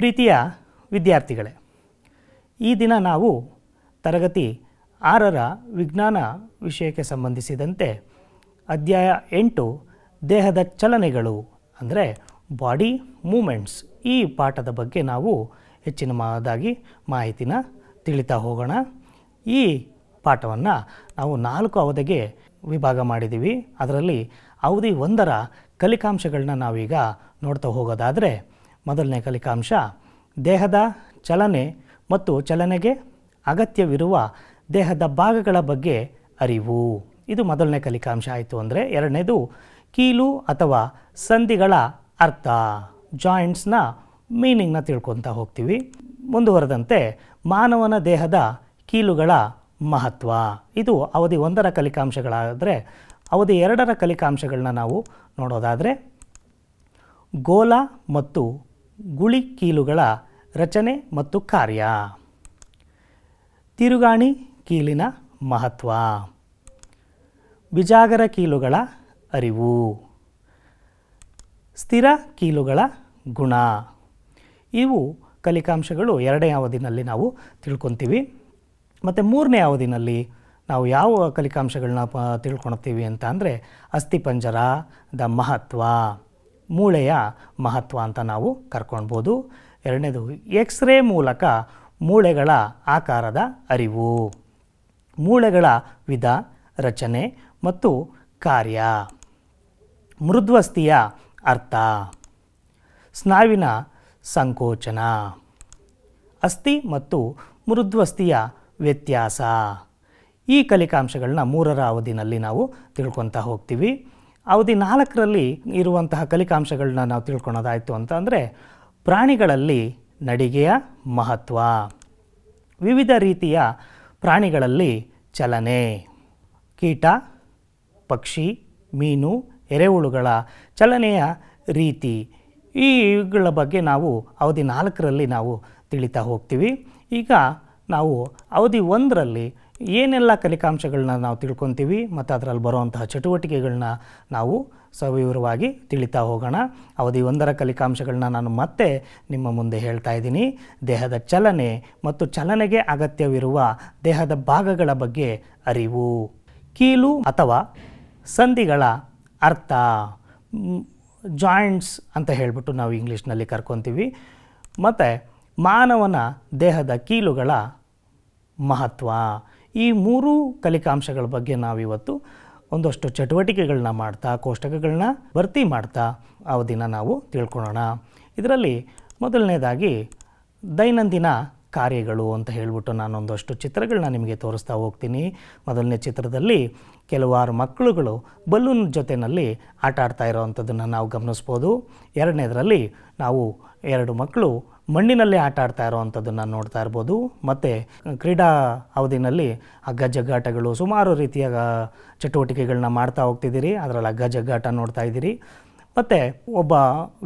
ಪ್ರೀತಿಯ ವಿದ್ಯಾರ್ಥಿಗಳೇ ಈ ದಿನ ನಾವು ತರಗತಿ ಆರರ ವಿಜ್ಞಾನ ವಿಷಯಕ್ಕೆ ಸಂಬಂಧಿಸಿದಂತೆ ಅಧ್ಯಾಯ ಎಂಟು ದೇಹದ ಚಲನೆಗಳು ಅಂದರೆ ಬಾಡಿ ಮೂಮೆಂಟ್ಸ್ ಈ ಪಾಠದ ಬಗ್ಗೆ ನಾವು ಹೆಚ್ಚಿನದಾಗಿ ಮಾಹಿತಿನ ತಿಳಿತಾ ಹೋಗೋಣ ಈ ಪಾಠವನ್ನು ನಾವು ನಾಲ್ಕು ಅವಧಿಗೆ ವಿಭಾಗ ಮಾಡಿದ್ದೀವಿ ಅದರಲ್ಲಿ ಅವಧಿ ಒಂದರ ಕಲಿಕಾಂಶಗಳನ್ನ ನಾವೀಗ ನೋಡ್ತಾ ಹೋಗೋದಾದರೆ ಮೊದಲನೇ ಕಲಿಕಾಂಶ ದೇಹದ ಚಲನೆ ಮತ್ತು ಚಲನೆಗೆ ಅಗತ್ಯವಿರುವ ದೇಹದ ಭಾಗಗಳ ಬಗ್ಗೆ ಅರಿವು ಇದು ಮೊದಲನೇ ಕಲಿಕಾಂಶ ಆಯಿತು ಅಂದರೆ ಎರಡನೇದು ಕೀಲು ಅಥವಾ ಸಂಧಿಗಳ ಅರ್ಥ ಜಾಯಿಂಟ್ಸ್ನ ಮೀನಿಂಗ್ನ ತಿಳ್ಕೊತಾ ಹೋಗ್ತೀವಿ ಮುಂದುವರೆದಂತೆ ಮಾನವನ ದೇಹದ ಕೀಲುಗಳ ಮಹತ್ವ ಇದು ಅವಧಿ ಒಂದರ ಕಲಿಕಾಂಶಗಳಾದರೆ ಅವಧಿ ಎರಡರ ಕಲಿಕಾಂಶಗಳನ್ನ ನಾವು ನೋಡೋದಾದರೆ ಗೋಲ ಮತ್ತು ಗುಳಿ ಕೀಲುಗಳ ರಚನೆ ಮತ್ತು ಕಾರ್ಯ ತಿರುಗಾಣಿ ಕೀಲಿನ ಮಹತ್ವ ಬಿಜಾಗರ ಕೀಲುಗಳ ಅರಿವು ಸ್ಥಿರ ಕೀಲುಗಳ ಗುಣ ಇವು ಕಲಿಕಾಂಶಗಳು ಎರಡನೇ ಅವಧಿನಲ್ಲಿ ನಾವು ತಿಳ್ಕೊತೀವಿ ಮತ್ತು ಮೂರನೇ ಅವಧಿನಲ್ಲಿ ನಾವು ಯಾವ ಕಲಿಕಾಂಶಗಳನ್ನ ಪ ತಿಳ್ಕೊಳ್ತೀವಿ ಅಂತ ಅಂದರೆ ಅಸ್ಥಿಪಂಜರ ದ ಮಹತ್ವ ಮೂಳೆಯ ಮಹತ್ವ ಅಂತ ನಾವು ಕರ್ಕೊಳ್ಬೋದು ಎರಡನೇದು ಎಕ್ಸ್ರೇ ಮೂಲಕ ಮೂಳೆಗಳ ಆಕಾರದ ಅರಿವು ಮೂಳೆಗಳ ವಿಧ ರಚನೆ ಮತ್ತು ಕಾರ್ಯ ಮೃದ್ವಸ್ತಿಯ ಅರ್ಥ ಸ್ನಾಯುವಿನ ಸಂಕೋಚನ ಅಸ್ಥಿ ಮತ್ತು ಮೃದ್ವಸ್ತಿಯ ವ್ಯತ್ಯಾಸ ಈ ಕಲಿಕಾಂಶಗಳನ್ನ ಮೂರರ ಅವಧಿನಲ್ಲಿ ನಾವು ತಿಳ್ಕೊತಾ ಹೋಗ್ತೀವಿ ಅವಧಿ ನಾಲ್ಕರಲ್ಲಿ ಇರುವಂತಹ ಕಲಿಕಾಂಶಗಳನ್ನ ನಾವು ತಿಳ್ಕೊಳೋದಾಯಿತು ಅಂತ ಅಂದರೆ ಪ್ರಾಣಿಗಳಲ್ಲಿ ನಡಿಗೆಯ ಮಹತ್ವ ವಿವಿಧ ರೀತಿಯ ಪ್ರಾಣಿಗಳಲ್ಲಿ ಚಲನೆ ಕೀಟ ಪಕ್ಷಿ ಮೀನು ಎರೆಹುಳುಗಳ ಚಲನೆಯ ರೀತಿ ಈಗಳ ಬಗ್ಗೆ ನಾವು ಅವಧಿ ನಾಲ್ಕರಲ್ಲಿ ನಾವು ತಿಳಿತಾ ಹೋಗ್ತೀವಿ ಈಗ ನಾವು ಅವಧಿ ಒಂದರಲ್ಲಿ ಏನೆಲ್ಲ ಕಲಿಕಾಂಶಗಳನ್ನ ನಾವು ತಿಳ್ಕೊತೀವಿ ಮತ್ತು ಅದರಲ್ಲಿ ಬರುವಂತಹ ಚಟುವಟಿಕೆಗಳನ್ನ ನಾವು ಸವಿವರವಾಗಿ ತಿಳಿತಾ ಹೋಗೋಣ ಅವಧಿ ಒಂದರ ಕಲಿಕಾಂಶಗಳನ್ನ ನಾನು ಮತ್ತೆ ನಿಮ್ಮ ಮುಂದೆ ಹೇಳ್ತಾ ಇದ್ದೀನಿ ದೇಹದ ಚಲನೆ ಮತ್ತು ಚಲನೆಗೆ ಅಗತ್ಯವಿರುವ ದೇಹದ ಭಾಗಗಳ ಬಗ್ಗೆ ಅರಿವು ಕೀಲು ಅಥವಾ ಸಂಧಿಗಳ ಅರ್ಥ ಜಾಯಿಂಟ್ಸ್ ಅಂತ ಹೇಳಿಬಿಟ್ಟು ನಾವು ಇಂಗ್ಲೀಷ್ನಲ್ಲಿ ಕರ್ಕೊತೀವಿ ಮತ್ತು ಮಾನವನ ದೇಹದ ಕೀಲುಗಳ ಮಹತ್ವ ಈ ಮೂರೂ ಕಲಿಕಾಂಶಗಳ ಬಗ್ಗೆ ನಾವಿವತ್ತು ಒಂದಷ್ಟು ಚಟುವಟಿಕೆಗಳನ್ನ ಮಾಡ್ತಾ ಕೋಷ್ಟಕಗಳನ್ನ ಭರ್ತಿ ಮಾಡ್ತಾ ದಿನ ನಾವು ತಿಳ್ಕೊಳ್ಳೋಣ ಇದರಲ್ಲಿ ಮೊದಲನೇದಾಗಿ ದೈನಂದಿನ ಕಾರ್ಯಗಳು ಅಂತ ಹೇಳಿಬಿಟ್ಟು ನಾನೊಂದಷ್ಟು ಚಿತ್ರಗಳನ್ನ ನಿಮಗೆ ತೋರಿಸ್ತಾ ಹೋಗ್ತೀನಿ ಮೊದಲನೇ ಚಿತ್ರದಲ್ಲಿ ಕೆಲವಾರು ಮಕ್ಕಳುಗಳು ಬಲೂನ್ ಜೊತೆಯಲ್ಲಿ ಆಟ ಆಡ್ತಾ ಇರೋವಂಥದ್ದನ್ನು ನಾವು ಗಮನಿಸ್ಬೋದು ಎರಡನೇದರಲ್ಲಿ ನಾವು ಎರಡು ಮಕ್ಕಳು ಮಣ್ಣಿನಲ್ಲಿ ಆಟ ಆಡ್ತಾ ಇರೋವಂಥದ್ದನ್ನು ನೋಡ್ತಾ ಇರ್ಬೋದು ಮತ್ತು ಕ್ರೀಡಾ ಅವಧಿನಲ್ಲಿ ಹಗ್ಗ ಜಗ್ಗಾಟಗಳು ಸುಮಾರು ರೀತಿಯ ಚಟುವಟಿಕೆಗಳನ್ನ ಮಾಡ್ತಾ ಹೋಗ್ತಿದ್ದೀರಿ ಅದರಲ್ಲಿ ಹಗ್ಗ ಜಗ್ಗಾಟ ನೋಡ್ತಾ ಇದ್ದೀರಿ ಮತ್ತು ಒಬ್ಬ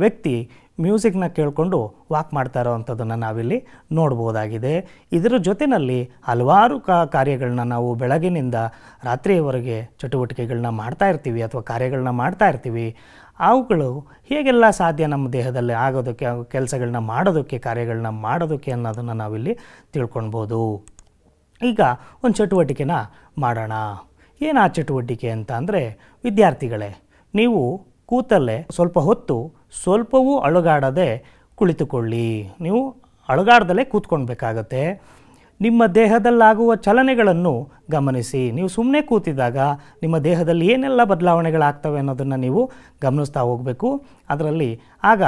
ವ್ಯಕ್ತಿ ಮ್ಯೂಸಿಕ್ನ ಕೇಳಿಕೊಂಡು ವಾಕ್ ಮಾಡ್ತಾ ಇರೋವಂಥದ್ದನ್ನು ನಾವಿಲ್ಲಿ ನೋಡ್ಬೋದಾಗಿದೆ ಇದರ ಜೊತೆಯಲ್ಲಿ ಹಲವಾರು ಕ ಕಾರ್ಯಗಳನ್ನ ನಾವು ಬೆಳಗಿನಿಂದ ರಾತ್ರಿಯವರೆಗೆ ಚಟುವಟಿಕೆಗಳನ್ನ ಮಾಡ್ತಾ ಇರ್ತೀವಿ ಅಥವಾ ಕಾರ್ಯಗಳನ್ನ ಮಾಡ್ತಾ ಇರ್ತೀವಿ ಅವುಗಳು ಹೇಗೆಲ್ಲ ಸಾಧ್ಯ ನಮ್ಮ ದೇಹದಲ್ಲಿ ಆಗೋದಕ್ಕೆ ಕೆಲಸಗಳನ್ನ ಮಾಡೋದಕ್ಕೆ ಕಾರ್ಯಗಳನ್ನ ಮಾಡೋದಕ್ಕೆ ಅನ್ನೋದನ್ನು ನಾವಿಲ್ಲಿ ತಿಳ್ಕೊಳ್ಬೋದು ಈಗ ಒಂದು ಚಟುವಟಿಕೆನ ಮಾಡೋಣ ಏನು ಆ ಚಟುವಟಿಕೆ ಅಂತ ಅಂದರೆ ವಿದ್ಯಾರ್ಥಿಗಳೇ ನೀವು ಕೂತಲ್ಲೇ ಸ್ವಲ್ಪ ಹೊತ್ತು ಸ್ವಲ್ಪವೂ ಅಳುಗಾಡದೆ ಕುಳಿತುಕೊಳ್ಳಿ ನೀವು ಅಳುಗಾಡ್ದಲೇ ಕೂತ್ಕೊಳ್ಬೇಕಾಗತ್ತೆ ನಿಮ್ಮ ದೇಹದಲ್ಲಾಗುವ ಚಲನೆಗಳನ್ನು ಗಮನಿಸಿ ನೀವು ಸುಮ್ಮನೆ ಕೂತಿದ್ದಾಗ ನಿಮ್ಮ ದೇಹದಲ್ಲಿ ಏನೆಲ್ಲ ಬದಲಾವಣೆಗಳಾಗ್ತವೆ ಅನ್ನೋದನ್ನು ನೀವು ಗಮನಿಸ್ತಾ ಹೋಗಬೇಕು ಅದರಲ್ಲಿ ಆಗ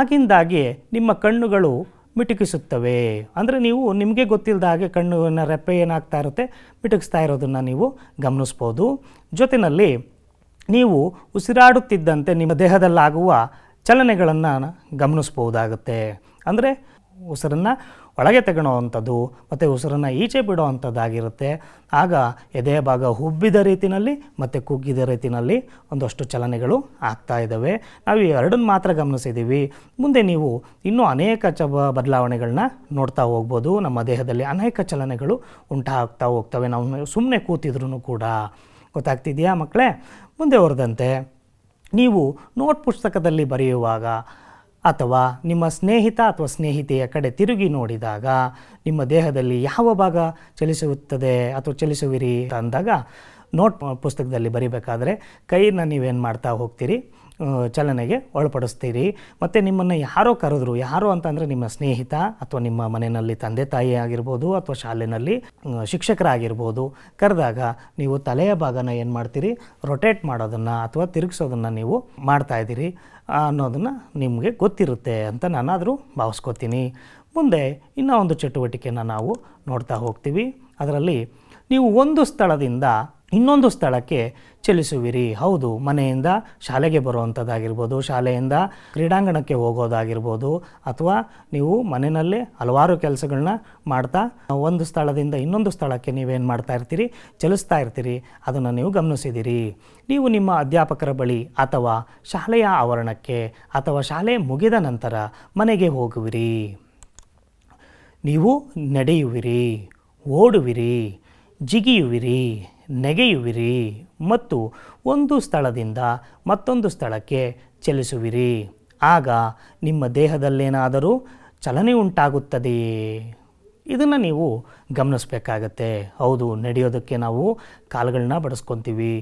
ಆಗಿಂದಾಗಿ ನಿಮ್ಮ ಕಣ್ಣುಗಳು ಮಿಟುಕಿಸುತ್ತವೆ ಅಂದರೆ ನೀವು ನಿಮಗೆ ಗೊತ್ತಿಲ್ಲದ ಹಾಗೆ ಕಣ್ಣುವಿನ ರೆಪ್ಪೆ ಏನಾಗ್ತಾ ಇರುತ್ತೆ ಮಿಟುಕಿಸ್ತಾ ಇರೋದನ್ನು ನೀವು ಗಮನಿಸ್ಬೋದು ಜೊತೆಯಲ್ಲಿ ನೀವು ಉಸಿರಾಡುತ್ತಿದ್ದಂತೆ ನಿಮ್ಮ ದೇಹದಲ್ಲಾಗುವ ಚಲನೆಗಳನ್ನು ಗಮನಿಸ್ಬೋದಾಗುತ್ತೆ ಅಂದರೆ ಉಸಿರನ್ನು ಒಳಗೆ ತೆಗಣೋ ಮತ್ತು ಉಸಿರನ್ನು ಈಚೆ ಬಿಡೋ ಅಂಥದ್ದಾಗಿರುತ್ತೆ ಆಗ ಎದೆ ಭಾಗ ಹುಬ್ಬಿದ ರೀತಿಯಲ್ಲಿ ಮತ್ತು ಕುಗ್ಗಿದ ರೀತಿಯಲ್ಲಿ ಒಂದಷ್ಟು ಚಲನೆಗಳು ಆಗ್ತಾ ಇದ್ದಾವೆ ನಾವು ಈ ಎರಡನ್ನು ಮಾತ್ರ ಗಮನಿಸಿದ್ದೀವಿ ಮುಂದೆ ನೀವು ಇನ್ನೂ ಅನೇಕ ಚ ಬದಲಾವಣೆಗಳನ್ನ ನೋಡ್ತಾ ಹೋಗ್ಬೋದು ನಮ್ಮ ದೇಹದಲ್ಲಿ ಅನೇಕ ಚಲನೆಗಳು ಉಂಟಾಗ್ತಾ ಹೋಗ್ತವೆ ನಾವು ಸುಮ್ಮನೆ ಕೂತಿದ್ರು ಕೂಡ ಗೊತ್ತಾಗ್ತಿದೆಯಾ ಮಕ್ಕಳೇ ಮುಂದೆ ಹೊರದಂತೆ ನೀವು ನೋಟ್ ಪುಸ್ತಕದಲ್ಲಿ ಬರೆಯುವಾಗ ಅಥವಾ ನಿಮ್ಮ ಸ್ನೇಹಿತ ಅಥವಾ ಸ್ನೇಹಿತೆಯ ಕಡೆ ತಿರುಗಿ ನೋಡಿದಾಗ ನಿಮ್ಮ ದೇಹದಲ್ಲಿ ಯಾವ ಭಾಗ ಚಲಿಸುತ್ತದೆ ಅಥವಾ ಚಲಿಸುವಿರಿ ಅಂದಾಗ ನೋಟ್ ಪುಸ್ತಕದಲ್ಲಿ ಬರೀಬೇಕಾದ್ರೆ ಕೈನ ನೀವೇನು ಮಾಡ್ತಾ ಹೋಗ್ತೀರಿ ಚಲನೆಗೆ ಒಳಪಡಿಸ್ತೀರಿ ಮತ್ತು ನಿಮ್ಮನ್ನು ಯಾರೋ ಕರೆದ್ರು ಯಾರೋ ಅಂತಂದರೆ ನಿಮ್ಮ ಸ್ನೇಹಿತ ಅಥವಾ ನಿಮ್ಮ ಮನೆಯಲ್ಲಿ ತಂದೆ ತಾಯಿ ಆಗಿರ್ಬೋದು ಅಥವಾ ಶಾಲೆಯಲ್ಲಿ ಶಿಕ್ಷಕರಾಗಿರ್ಬೋದು ಕರೆದಾಗ ನೀವು ತಲೆಯ ಭಾಗನ ಏನು ಮಾಡ್ತೀರಿ ರೊಟೇಟ್ ಮಾಡೋದನ್ನು ಅಥವಾ ತಿರುಗಿಸೋದನ್ನು ನೀವು ಮಾಡ್ತಾಯಿದ್ದೀರಿ ಅನ್ನೋದನ್ನು ನಿಮಗೆ ಗೊತ್ತಿರುತ್ತೆ ಅಂತ ನಾನಾದರೂ ಭಾವಿಸ್ಕೋತೀನಿ ಮುಂದೆ ಇನ್ನೂ ಒಂದು ಚಟುವಟಿಕೆಯನ್ನು ನಾವು ನೋಡ್ತಾ ಹೋಗ್ತೀವಿ ಅದರಲ್ಲಿ ನೀವು ಒಂದು ಸ್ಥಳದಿಂದ ಇನ್ನೊಂದು ಸ್ಥಳಕ್ಕೆ ಚಲಿಸುವಿರಿ ಹೌದು ಮನೆಯಿಂದ ಶಾಲೆಗೆ ಬರುವಂಥದ್ದಾಗಿರ್ಬೋದು ಶಾಲೆಯಿಂದ ಕ್ರೀಡಾಂಗಣಕ್ಕೆ ಹೋಗೋದಾಗಿರ್ಬೋದು ಅಥವಾ ನೀವು ಮನೆಯಲ್ಲೇ ಹಲವಾರು ಕೆಲಸಗಳನ್ನ ಮಾಡ್ತಾ ಒಂದು ಸ್ಥಳದಿಂದ ಇನ್ನೊಂದು ಸ್ಥಳಕ್ಕೆ ನೀವೇನು ಮಾಡ್ತಾ ಇರ್ತೀರಿ ಚಲಿಸ್ತಾ ಇರ್ತೀರಿ ಅದನ್ನು ನೀವು ಗಮನಿಸಿದಿರಿ ನೀವು ನಿಮ್ಮ ಅಧ್ಯಾಪಕರ ಬಳಿ ಅಥವಾ ಶಾಲೆಯ ಆವರಣಕ್ಕೆ ಅಥವಾ ಶಾಲೆ ಮುಗಿದ ನಂತರ ಮನೆಗೆ ಹೋಗುವಿರಿ ನೀವು ನಡೆಯುವಿರಿ ಓಡುವಿರಿ ಜಿಗಿಯುವಿರಿ ನೆಗೆಯುವಿರಿ ಮತ್ತು ಒಂದು ಸ್ಥಳದಿಂದ ಮತ್ತೊಂದು ಸ್ಥಳಕ್ಕೆ ಚಲಿಸುವಿರಿ ಆಗ ನಿಮ್ಮ ದೇಹದಲ್ಲೇನಾದರೂ ಚಲನೆ ಉಂಟಾಗುತ್ತದೆ ಇದನ್ನು ನೀವು ಗಮನಿಸಬೇಕಾಗತ್ತೆ ಹೌದು ನಡೆಯೋದಕ್ಕೆ ನಾವು ಕಾಲುಗಳನ್ನ ಬಳಸ್ಕೊತೀವಿ